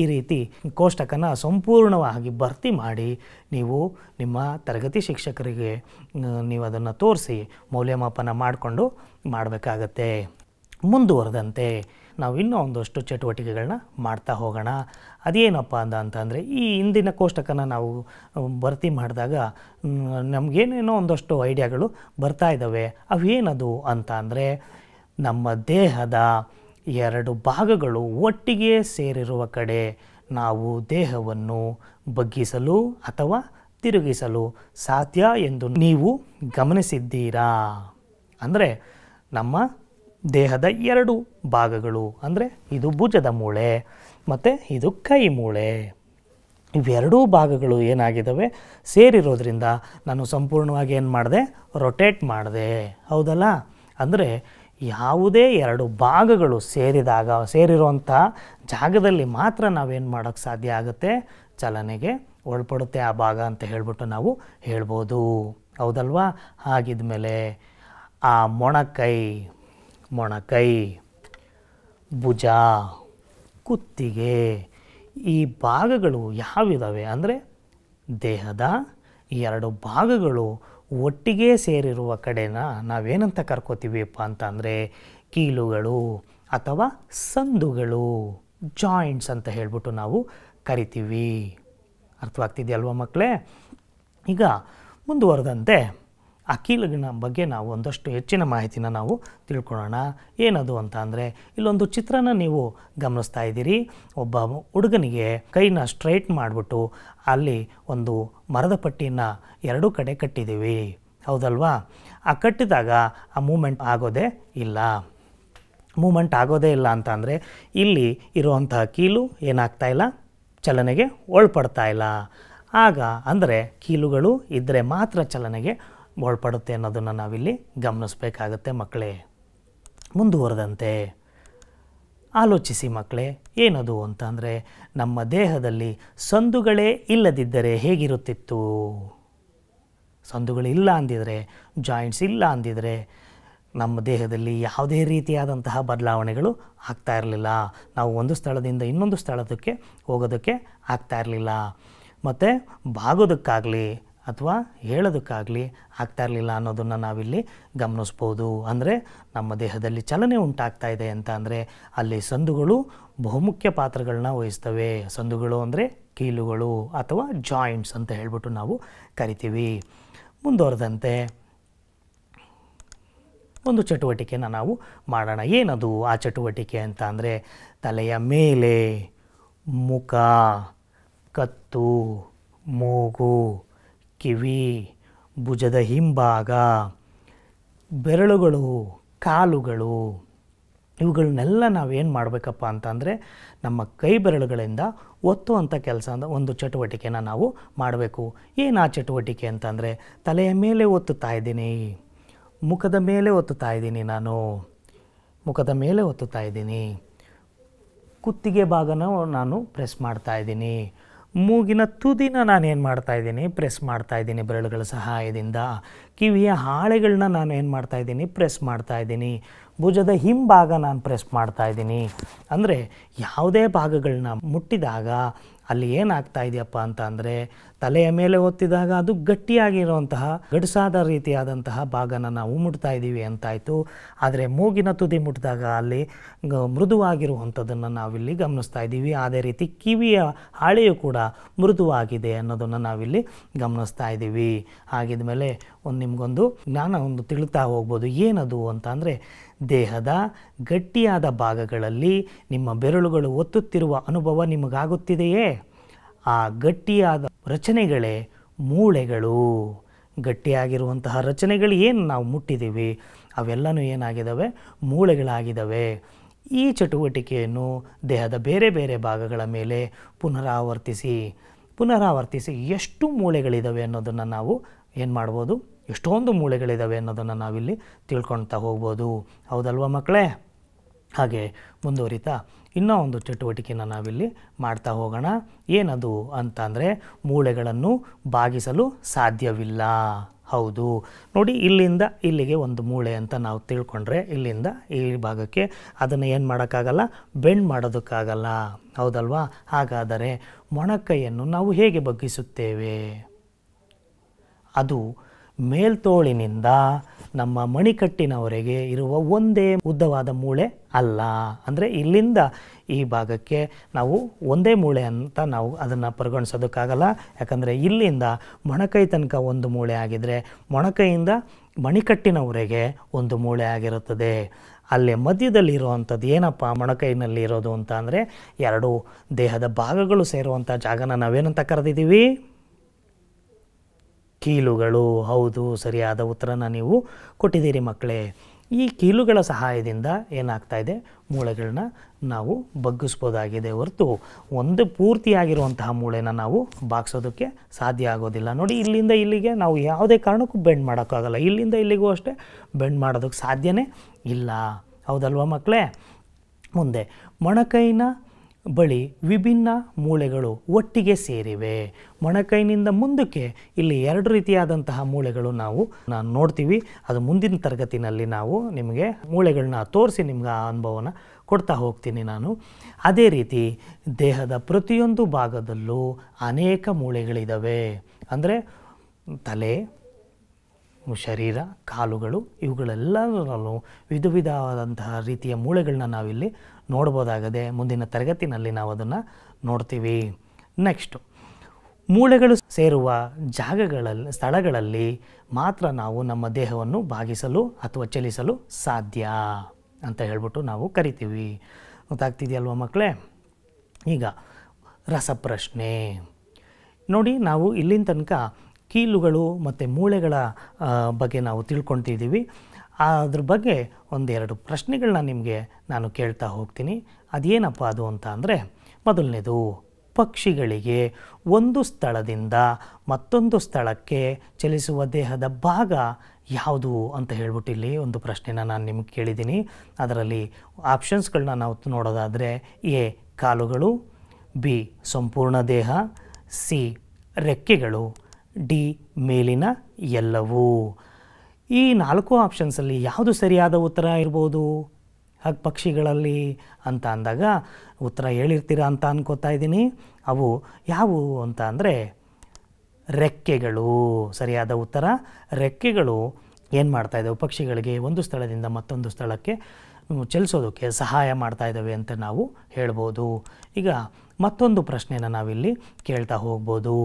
ಈ ರೀತಿ ಕೋಷ್ಟಕನ ಸಂಪೂರ್ಣವಾಗಿ ಭರ್ತಿ ಮಾಡಿ ನೀವು ನಿಮ್ಮ ತರಗತಿ ಶಿಕ್ಷಕರಿಗೆ ನೀವು ಅದನ್ನು ತೋರಿಸಿ ಮೌಲ್ಯಮಾಪನ ಮಾಡಿಕೊಂಡು ಮಾಡಬೇಕಾಗತ್ತೆ ಮುಂದುವರೆದಂತೆ ನಾವು ಇನ್ನೂ ಒಂದಷ್ಟು ಚಟುವಟಿಕೆಗಳನ್ನ ಮಾಡ್ತಾ ಹೋಗೋಣ ಅದೇನಪ್ಪ ಅಂದ ಅಂತಂದರೆ ಈ ಹಿಂದಿನ ಕೋಷ್ಟಕನ ನಾವು ಭರ್ತಿ ಮಾಡಿದಾಗ ನಮಗೇನೇನೋ ಒಂದಷ್ಟು ಐಡಿಯಾಗಳು ಬರ್ತಾ ಇದ್ದಾವೆ ಅವೇನದು ಅಂತ ಅಂದರೆ ನಮ್ಮ ದೇಹದ ಎರಡು ಭಾಗಗಳು ಒಟ್ಟಿಗೆ ಸೇರಿರುವ ಕಡೆ ನಾವು ದೇಹವನ್ನು ಬಗ್ಗಿಸಲು ಅಥವಾ ತಿರುಗಿಸಲು ಸಾಧ್ಯ ಎಂದು ನೀವು ಗಮನಿಸಿದ್ದೀರಾ ಅಂದರೆ ನಮ್ಮ ದೇಹದ ಎರಡು ಭಾಗಗಳು ಅಂದರೆ ಇದು ಭುಜದ ಮೂಳೆ ಮತ್ತು ಇದು ಕೈ ಮೂಳೆ ಇವೆರಡೂ ಭಾಗಗಳು ಏನಾಗಿದ್ದಾವೆ ಸೇರಿರೋದ್ರಿಂದ ನಾನು ಸಂಪೂರ್ಣವಾಗಿ ಏನು ಮಾಡಿದೆ ರೊಟೇಟ್ ಮಾಡಿದೆ ಹೌದಲ್ಲ ಅಂದರೆ ಯಾವುದೇ ಎರಡು ಭಾಗಗಳು ಸೇರಿದಾಗ ಸೇರಿರುವಂಥ ಜಾಗದಲ್ಲಿ ಮಾತ್ರ ನಾವೇನು ಮಾಡೋಕ್ಕೆ ಸಾಧ್ಯ ಆಗುತ್ತೆ ಚಲನೆಗೆ ಒಳಪಡುತ್ತೆ ಆ ಭಾಗ ಅಂತ ಹೇಳಿಬಿಟ್ಟು ನಾವು ಹೇಳ್ಬೋದು ಹೌದಲ್ವಾ ಹಾಗಿದ್ಮೇಲೆ ಆ ಮೊಣಕೈ ಮೊಣಕೈ ಭುಜ ಕುತ್ತಿಗೆ ಈ ಭಾಗಗಳು ಯಾವಿದಾವೆ ಅಂದರೆ ದೇಹದ ಎರಡು ಭಾಗಗಳು ಒಟ್ಟಿಗೆ ಸೇರಿರುವ ಕಡೆನ ನಾವೇನಂತ ಕರ್ಕೋತೀವಿಪ್ಪ ಅಂತ ಅಂದರೆ ಕೀಲುಗಳು ಅಥವಾ ಸಂದುಗಳು ಜಾಯಿಂಟ್ಸ್ ಅಂತ ಹೇಳ್ಬಿಟ್ಟು ನಾವು ಕರಿತೀವಿ ಅರ್ಥವಾಗ್ತಿದೆಯಲ್ವ ಮಕ್ಕಳೇ ಈಗ ಮುಂದುವರೆದಂತೆ ಅಖಿಲನ ಬಗ್ಗೆ ನಾವು ಒಂದಷ್ಟು ಹೆಚ್ಚಿನ ಮಾಹಿತಿನ ನಾವು ತಿಳ್ಕೊಳ್ಳೋಣ ಏನದು ಅಂತ ಅಂದರೆ ಇಲ್ಲೊಂದು ಚಿತ್ರನ ನೀವು ಗಮನಿಸ್ತಾ ಇದ್ದೀರಿ ಒಬ್ಬ ಹುಡುಗನಿಗೆ ಕೈನ ಸ್ಟ್ರೈಟ್ ಮಾಡಿಬಿಟ್ಟು ಅಲ್ಲಿ ಒಂದು ಮರದ ಪಟ್ಟಿಯನ್ನು ಎರಡೂ ಕಡೆ ಕಟ್ಟಿದ್ದೀವಿ ಹೌದಲ್ವಾ ಆ ಕಟ್ಟಿದಾಗ ಆ ಮೂಮೆಂಟ್ ಆಗೋದೇ ಇಲ್ಲ ಮೂಮೆಂಟ್ ಆಗೋದೇ ಇಲ್ಲ ಅಂತ ಅಂದರೆ ಇಲ್ಲಿ ಇರುವಂತಹ ಕೀಲು ಏನಾಗ್ತಾ ಇಲ್ಲ ಚಲನೆಗೆ ಒಳಪಡ್ತಾ ಇಲ್ಲ ಆಗ ಅಂದರೆ ಕೀಲುಗಳು ಇದ್ದರೆ ಮಾತ್ರ ಚಲನೆಗೆ ಒಳಪಡುತ್ತೆ ಅನ್ನೋದನ್ನು ನಾವಿಲ್ಲಿ ಗಮನಿಸಬೇಕಾಗತ್ತೆ ಮಕ್ಕಳೇ ಮುಂದುವರೆದಂತೆ ಆಲೋಚಿಸಿ ಮಕ್ಕಳೇ ಏನದು ಅಂತಂದರೆ ನಮ್ಮ ದೇಹದಲ್ಲಿ ಸಂದುಗಳೇ ಇಲ್ಲದಿದ್ದರೆ ಹೇಗಿರುತ್ತಿತ್ತು ಸಂದುಗಳಿಲ್ಲ ಅಂದಿದರೆ ಜಾಯಿಂಟ್ಸ್ ಇಲ್ಲ ಅಂದಿದರೆ ನಮ್ಮ ದೇಹದಲ್ಲಿ ಯಾವುದೇ ರೀತಿಯಾದಂತಹ ಬದಲಾವಣೆಗಳು ಆಗ್ತಾ ಇರಲಿಲ್ಲ ನಾವು ಒಂದು ಸ್ಥಳದಿಂದ ಇನ್ನೊಂದು ಸ್ಥಳದಕ್ಕೆ ಹೋಗೋದಕ್ಕೆ ಆಗ್ತಾ ಇರಲಿಲ್ಲ ಮತ್ತು ಬಾಗೋದಕ್ಕಾಗಲಿ ಅಥವಾ ಹೇಳೋದಕ್ಕಾಗಲಿ ಆಗ್ತಾ ಇರಲಿಲ್ಲ ಅನ್ನೋದನ್ನು ನಾವಿಲ್ಲಿ ಗಮನಿಸ್ಬೋದು ಅಂದರೆ ನಮ್ಮ ದೇಹದಲ್ಲಿ ಚಲನೆ ಉಂಟಾಗ್ತಾ ಇದೆ ಅಂತ ಅಂದರೆ ಅಲ್ಲಿ ಸಂದುಗಳು ಬಹುಮುಖ್ಯ ಪಾತ್ರಗಳನ್ನ ವಹಿಸ್ತವೆ ಸಂದುಗಳು ಅಂದರೆ ಕೀಲುಗಳು ಅಥವಾ ಜಾಯಿಂಟ್ಸ್ ಅಂತ ಹೇಳ್ಬಿಟ್ಟು ನಾವು ಕರಿತೀವಿ ಮುಂದುವರೆದಂತೆ ಒಂದು ಚಟುವಟಿಕೆನ ನಾವು ಮಾಡೋಣ ಏನದು ಆ ಚಟುವಟಿಕೆ ಅಂತ ಅಂದರೆ ತಲೆಯ ಮೇಲೆ ಮುಖ ಕತ್ತು ಮೂಗು ಕಿವಿ ಭುಜದ ಹಿಂಭಾಗ ಬೆರಳುಗಳು ಕಾಲುಗಳು ಇವುಗಳನ್ನೆಲ್ಲ ನಾವೇನು ಮಾಡಬೇಕಪ್ಪ ಅಂತಂದರೆ ನಮ್ಮ ಕೈ ಬೆರಳುಗಳಿಂದ ಒತ್ತುವಂಥ ಕೆಲಸ ಒಂದು ಚಟುವಟಿಕೆನ ನಾವು ಮಾಡಬೇಕು ಏನು ಆ ಚಟುವಟಿಕೆ ಅಂತಂದರೆ ತಲೆಯ ಮೇಲೆ ಒತ್ತುತ್ತಾ ಇದ್ದೀನಿ ಮುಖದ ಮೇಲೆ ಒತ್ತುತ್ತಾ ಇದ್ದೀನಿ ನಾನು ಮುಖದ ಮೇಲೆ ಒತ್ತುತ್ತಾ ಇದ್ದೀನಿ ಕುತ್ತಿಗೆ ಭಾಗನ ನಾನು ಪ್ರೆಸ್ ಮಾಡ್ತಾ ಮೂಗಿನ ತುದಿನ ನಾನೇನು ಮಾಡ್ತಾಯಿದ್ದೀನಿ ಪ್ರೆಸ್ ಮಾಡ್ತಾಯಿದ್ದೀನಿ ಬೆರಳುಗಳ ಸಹಾಯದಿಂದ ಕಿವಿಯ ಹಾಳೆಗಳನ್ನ ನಾನು ಏನು ಮಾಡ್ತಾಯಿದ್ದೀನಿ ಪ್ರೆಸ್ ಮಾಡ್ತಾಯಿದ್ದೀನಿ ಭುಜದ ಹಿಂಭಾಗ ನಾನು ಪ್ರೆಸ್ ಮಾಡ್ತಾಯಿದ್ದೀನಿ ಅಂದರೆ ಯಾವುದೇ ಭಾಗಗಳನ್ನ ಮುಟ್ಟಿದಾಗ ಅಲ್ಲಿ ಏನಾಗ್ತಾ ಇದೆಯಪ್ಪ ಅಂತ ಅಂದರೆ ತಲೆಯ ಮೇಲೆ ಒತ್ತಿದಾಗ ಅದು ಗಟ್ಟಿಯಾಗಿರುವಂತಹ ಗಡಿಸಾದ ರೀತಿಯಾದಂತಹ ಭಾಗನ ನಾವು ಮುಟ್ತಾ ಇದ್ದೀವಿ ಅಂತಾಯಿತು ಆದರೆ ಮೂಗಿನ ತುದಿ ಮುಟ್ಟಿದಾಗ ಅಲ್ಲಿ ಮೃದುವಾಗಿರುವಂಥದ್ದನ್ನು ನಾವಿಲ್ಲಿ ಗಮನಿಸ್ತಾ ಇದ್ದೀವಿ ಅದೇ ರೀತಿ ಕಿವಿಯ ಹಾಳೆಯು ಕೂಡ ಮೃದುವಾಗಿದೆ ಅನ್ನೋದನ್ನು ನಾವಿಲ್ಲಿ ಗಮನಿಸ್ತಾ ಇದ್ದೀವಿ ಆಗಿದ ಮೇಲೆ ಒಂದು ನಿಮಗೊಂದು ಜ್ಞಾನ ಒಂದು ತಿಳಿತಾ ಹೋಗ್ಬೋದು ಏನದು ಅಂತ ಅಂದರೆ ದೇಹದ ಗಟ್ಟಿಯಾದ ಭಾಗಗಳಲ್ಲಿ ನಿಮ್ಮ ಬೆರಳುಗಳು ಒತ್ತುತ್ತಿರುವ ಅನುಭವ ನಿಮಗಾಗುತ್ತಿದೆಯೇ ಆ ಗಟ್ಟಿಯಾದ ರಚನೆಗಳೇ ಮೂಳೆಗಳು ಗಟ್ಟಿಯಾಗಿರುವಂತಹ ರಚನೆಗಳು ಏನು ನಾವು ಮುಟ್ಟಿದ್ದೀವಿ ಅವೆಲ್ಲನೂ ಏನಾಗಿದ್ದಾವೆ ಮೂಳೆಗಳಾಗಿದ್ದಾವೆ ಈ ಚಟುವಟಿಕೆಯನ್ನು ದೇಹದ ಬೇರೆ ಬೇರೆ ಭಾಗಗಳ ಮೇಲೆ ಪುನರಾವರ್ತಿಸಿ ಪುನರಾವರ್ತಿಸಿ ಎಷ್ಟು ಮೂಳೆಗಳಿದ್ದಾವೆ ಅನ್ನೋದನ್ನು ನಾವು ಏನು ಮಾಡ್ಬೋದು ಎಷ್ಟೊಂದು ಮೂಳೆಗಳಿದ್ದಾವೆ ಅನ್ನೋದನ್ನು ನಾವಿಲ್ಲಿ ತಿಳ್ಕೊಳ್ತಾ ಹೋಗ್ಬೋದು ಹೌದಲ್ವಾ ಮಕ್ಕಳೇ ಹಾಗೆ ಮುಂದುವರಿತಾ ಇನ್ನೂ ಒಂದು ಚಟುವಟಿಕೆಯನ್ನು ನಾವಿಲ್ಲಿ ಮಾಡ್ತಾ ಹೋಗೋಣ ಏನದು ಅಂತ ಅಂದರೆ ಮೂಳೆಗಳನ್ನು ಬಾಗಿಸಲು ಸಾಧ್ಯವಿಲ್ಲ ಹೌದು ನೋಡಿ ಇಲ್ಲಿಂದ ಇಲ್ಲಿಗೆ ಒಂದು ಮೂಳೆ ಅಂತ ನಾವು ತಿಳ್ಕೊಂಡ್ರೆ ಇಲ್ಲಿಂದ ಈ ಭಾಗಕ್ಕೆ ಅದನ್ನು ಏನು ಮಾಡೋಕ್ಕಾಗಲ್ಲ ಬೆಂಡ್ ಮಾಡೋದಕ್ಕಾಗಲ್ಲ ಹೌದಲ್ವಾ ಹಾಗಾದರೆ ಮೊಣಕೈಯನ್ನು ನಾವು ಹೇಗೆ ಬಗ್ಗಿಸುತ್ತೇವೆ ಅದು ಮೇಲ್ತೋಳಿನಿಂದ ನಮ್ಮ ಮಣಿಕಟ್ಟಿನವರೆಗೆ ಇರುವ ಒಂದೇ ಉದ್ದವಾದ ಮೂಳೆ ಅಲ್ಲ ಅಂದರೆ ಇಲ್ಲಿಂದ ಈ ಭಾಗಕ್ಕೆ ನಾವು ಒಂದೇ ಮೂಳೆ ಅಂತ ನಾವು ಅದನ್ನು ಪರಿಗಣಿಸೋದಕ್ಕಾಗಲ್ಲ ಯಾಕಂದರೆ ಇಲ್ಲಿಂದ ಮೊಣಕೈ ತನಕ ಒಂದು ಮೂಳೆ ಆಗಿದ್ದರೆ ಮೊಣಕೈಯಿಂದ ಮಣಿಕಟ್ಟಿನವರೆಗೆ ಒಂದು ಮೂಳೆ ಆಗಿರುತ್ತದೆ ಅಲ್ಲಿ ಮಧ್ಯದಲ್ಲಿ ಇರುವಂಥದ್ದು ಏನಪ್ಪ ಮೊಣಕೈನಲ್ಲಿ ಇರೋದು ಅಂತ ಅಂದರೆ ಎರಡು ದೇಹದ ಭಾಗಗಳು ಸೇರುವಂಥ ಜಾಗನ ನಾವೇನಂತ ಕರೆದಿದ್ದೀವಿ ಕೀಲುಗಳು ಹೌದು ಸರಿಯಾದ ಉತ್ತರನ ನೀವು ಕೊಟ್ಟಿದ್ದೀರಿ ಮಕ್ಕಳೇ ಈ ಕೀಲುಗಳ ಸಹಾಯದಿಂದ ಏನಾಗ್ತಾ ಇದೆ ಮೂಳೆಗಳನ್ನ ನಾವು ಬಗ್ಗಿಸ್ಬೋದಾಗಿದೆ ಹೊರತು ಒಂದು ಪೂರ್ತಿಯಾಗಿರುವಂತಹ ಮೂಳೆನ ನಾವು ಬಾಗಿಸೋದಕ್ಕೆ ಸಾಧ್ಯ ಆಗೋದಿಲ್ಲ ನೋಡಿ ಇಲ್ಲಿಂದ ಇಲ್ಲಿಗೆ ನಾವು ಯಾವುದೇ ಕಾರಣಕ್ಕೂ ಬೆಂಡ್ ಮಾಡೋಕ್ಕಾಗಲ್ಲ ಇಲ್ಲಿಂದ ಇಲ್ಲಿಗೂ ಅಷ್ಟೇ ಬೆಂಡ್ ಮಾಡೋದಕ್ಕೆ ಸಾಧ್ಯವೇ ಇಲ್ಲ ಹೌದಲ್ವ ಮಕ್ಕಳೇ ಮುಂದೆ ಮೊಣಕೈನ ಬಳಿ ವಿಭಿನ್ನ ಮೂಳೆಗಳು ಒಟ್ಟಿಗೆ ಸೇರಿವೆ ಮೊಣಕೈನಿಂದ ಮುಂದಕ್ಕೆ ಇಲ್ಲಿ ಎರಡು ರೀತಿಯಾದಂತಹ ಮೂಳೆಗಳು ನಾವು ನಾನು ನೋಡ್ತೀವಿ ಅದು ಮುಂದಿನ ತರಗತಿನಲ್ಲಿ ನಾವು ನಿಮಗೆ ಮೂಳೆಗಳನ್ನ ತೋರಿಸಿ ನಿಮ್ಗೆ ಆ ಅನುಭವನ ಕೊಡ್ತಾ ಹೋಗ್ತೀನಿ ನಾನು ಅದೇ ರೀತಿ ದೇಹದ ಪ್ರತಿಯೊಂದು ಭಾಗದಲ್ಲೂ ಅನೇಕ ಮೂಳೆಗಳಿದ್ದಾವೆ ಅಂದರೆ ತಲೆ ಶರೀರ ಕಾಲುಗಳು ಇವುಗಳೆಲ್ಲರಲ್ಲೂ ವಿಧ ವಿಧವಾದಂತಹ ರೀತಿಯ ಮೂಳೆಗಳನ್ನ ನಾವಿಲ್ಲಿ ನೋಡ್ಬೋದಾಗದೆ ಮುಂದಿನ ತರಗತಿನಲ್ಲಿ ನಾವು ಅದನ್ನು ನೋಡ್ತೀವಿ ನೆಕ್ಸ್ಟು ಮೂಳೆಗಳು ಸೇರುವ ಜಾಗಗಳಲ್ಲಿ ಸ್ಥಳಗಳಲ್ಲಿ ಮಾತ್ರ ನಾವು ನಮ್ಮ ದೇಹವನ್ನು ಭಾಗಿಸಲು ಅಥವಾ ಚಲಿಸಲು ಸಾಧ್ಯ ಅಂತ ಹೇಳ್ಬಿಟ್ಟು ನಾವು ಕರಿತೀವಿ ಗೊತ್ತಾಗ್ತಿದೆಯಲ್ವ ಮಕ್ಕಳೇ ಈಗ ರಸಪ್ರಶ್ನೆ ನೋಡಿ ನಾವು ಇಲ್ಲಿನ ತನಕ ಕೀಲುಗಳು ಮತ್ತು ಮೂಳೆಗಳ ಬಗ್ಗೆ ನಾವು ತಿಳ್ಕೊಳ್ತಿದ್ದೀವಿ ಅದ್ರ ಬಗ್ಗೆ ಒಂದೆರಡು ಪ್ರಶ್ನೆಗಳನ್ನ ನಿಮಗೆ ನಾನು ಕೇಳ್ತಾ ಹೋಗ್ತೀನಿ ಅದೇನಪ್ಪ ಅದು ಅಂತ ಅಂದರೆ ಮೊದಲನೇದು ಪಕ್ಷಿಗಳಿಗೆ ಒಂದು ಸ್ಥಳದಿಂದ ಮತ್ತೊಂದು ಸ್ಥಳಕ್ಕೆ ಚಲಿಸುವ ದೇಹದ ಭಾಗ ಯಾವುದು ಅಂತ ಹೇಳ್ಬಿಟ್ಟು ಇಲ್ಲಿ ಒಂದು ಪ್ರಶ್ನೆನ ನಾನು ನಿಮಗೆ ಕೇಳಿದ್ದೀನಿ ಅದರಲ್ಲಿ ಆಪ್ಷನ್ಸ್ಗಳನ್ನ ನಾವು ನೋಡೋದಾದರೆ ಎ ಕಾಲುಗಳು ಬಿ ಸಂಪೂರ್ಣ ದೇಹ ಸಿ ರೆಕ್ಕೆಗಳು ಡಿ ಮೇಲಿನ ಎಲ್ಲವೂ ಈ ನಾಲ್ಕು ಆಪ್ಷನ್ಸಲ್ಲಿ ಯಾವುದು ಸರಿಯಾದ ಉತ್ತರ ಇರ್ಬೋದು ಹಾಗೆ ಪಕ್ಷಿಗಳಲ್ಲಿ ಅಂತ ಅಂದಾಗ ಉತ್ತರ ಹೇಳಿರ್ತೀರ ಅಂತ ಅನ್ಕೋತಾ ಇದ್ದೀನಿ ಅವು ಯಾವುವು ಅಂತ ಅಂದರೆ ರೆಕ್ಕೆಗಳು ಸರಿಯಾದ ಉತ್ತರ ರೆಕ್ಕೆಗಳು ಏನು ಮಾಡ್ತಾ ಇದ್ದಾವೆ ಪಕ್ಷಿಗಳಿಗೆ ಒಂದು ಸ್ಥಳದಿಂದ ಮತ್ತೊಂದು ಸ್ಥಳಕ್ಕೆ ಚಲಿಸೋದಕ್ಕೆ ಸಹಾಯ ಮಾಡ್ತಾ ಇದ್ದಾವೆ ಅಂತ ನಾವು ಹೇಳ್ಬೋದು ಈಗ ಮತ್ತೊಂದು ಪ್ರಶ್ನೆನ ನಾವಿಲ್ಲಿ ಕೇಳ್ತಾ ಹೋಗ್ಬೋದು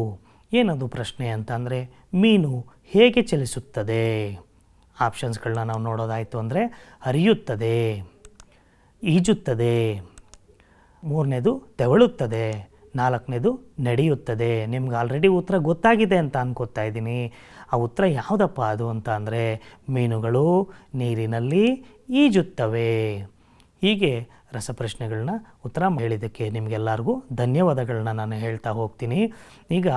ಏನದು ಪ್ರಶ್ನೆ ಅಂತಂದರೆ ಮೀನು ಹೇಗೆ ಚಲಿಸುತ್ತದೆ ಆಪ್ಷನ್ಸ್ಗಳನ್ನ ನಾವು ನೋಡೋದಾಯಿತು ಅಂದರೆ ಹರಿಯುತ್ತದೆ ಈಜುತ್ತದೆ ಮೂರನೇದು ತೆವಳುತ್ತದೆ ನಾಲ್ಕನೇದು ನಡೆಯುತ್ತದೆ ನಿಮ್ಗೆ ಆಲ್ರೆಡಿ ಉತ್ತರ ಗೊತ್ತಾಗಿದೆ ಅಂತ ಅನ್ಕೋತಾ ಇದ್ದೀನಿ ಆ ಉತ್ತರ ಯಾವುದಪ್ಪ ಅದು ಅಂತ ಅಂದರೆ ಮೀನುಗಳು ನೀರಿನಲ್ಲಿ ಈಜುತ್ತವೆ ಹೀಗೆ ರಸಪ್ರಶ್ನೆಗಳನ್ನ ಉತ್ತರ ಹೇಳಿದ್ದಕ್ಕೆ ನಿಮಗೆಲ್ಲರಿಗೂ ಧನ್ಯವಾದಗಳನ್ನ ನಾನು ಹೇಳ್ತಾ ಹೋಗ್ತೀನಿ ಈಗ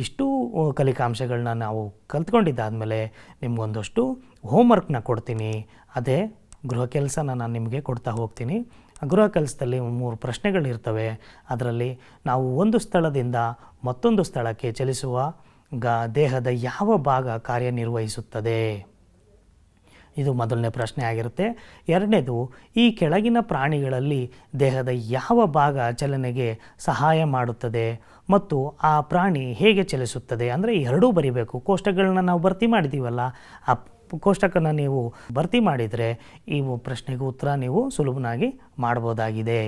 ಇಷ್ಟು ಕಲಿಕಾಂಶಗಳನ್ನ ನಾವು ಕಲ್ತ್ಕೊಂಡಿದ್ದಾದಮೇಲೆ ನಿಮಗೊಂದಷ್ಟು ಹೋಮ್ವರ್ಕ್ನ ಕೊಡ್ತೀನಿ ಅದೇ ಗೃಹ ಕೆಲಸನ ನಾನು ನಿಮಗೆ ಕೊಡ್ತಾ ಹೋಗ್ತೀನಿ ಗೃಹ ಕೆಲಸದಲ್ಲಿ ಮೂರು ಪ್ರಶ್ನೆಗಳಿರ್ತವೆ ಅದರಲ್ಲಿ ನಾವು ಒಂದು ಸ್ಥಳದಿಂದ ಮತ್ತೊಂದು ಸ್ಥಳಕ್ಕೆ ಚಲಿಸುವ ಗ ದೇಹದ ಯಾವ ಭಾಗ ಕಾರ್ಯನಿರ್ವಹಿಸುತ್ತದೆ ಇದು ಮೊದಲನೇ ಪ್ರಶ್ನೆ ಆಗಿರುತ್ತೆ ಎರಡನೇದು ಈ ಕೆಳಗಿನ ಪ್ರಾಣಿಗಳಲ್ಲಿ ದೇಹದ ಯಾವ ಭಾಗ ಚಲನೆಗೆ ಸಹಾಯ ಮಾಡುತ್ತದೆ ಮತ್ತು ಆ ಪ್ರಾಣಿ ಹೇಗೆ ಚಲಿಸುತ್ತದೆ ಅಂದರೆ ಎರಡೂ ಬರಿಬೇಕು ಕೋಷ್ಟಕಗಳನ್ನ ನಾವು ಭರ್ತಿ ಮಾಡಿದ್ದೀವಲ್ಲ ಆ ಕೋಷ್ಟಕನ ನೀವು ಭರ್ತಿ ಮಾಡಿದರೆ ಈ ಪ್ರಶ್ನೆಗೂ ಉತ್ತರ ನೀವು ಸುಲಭನಾಗಿ ಮಾಡ್ಬೋದಾಗಿದೆ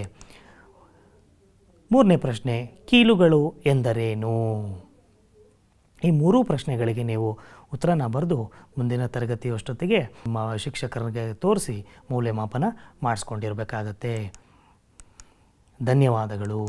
ಮೂರನೇ ಪ್ರಶ್ನೆ ಕೀಲುಗಳು ಎಂದರೇನು ಈ ಮೂರೂ ಪ್ರಶ್ನೆಗಳಿಗೆ ನೀವು ಉತ್ತರನ ಬರೆದು ಮುಂದಿನ ತರಗತಿಯಷ್ಟೊತ್ತಿಗೆ ಮಾ ಶಿಕ್ಷಕರಿಗೆ ತೋರಿಸಿ ಮೌಲ್ಯಮಾಪನ ಮಾಡಿಸ್ಕೊಂಡಿರಬೇಕಾಗತ್ತೆ ಧನ್ಯವಾದಗಳು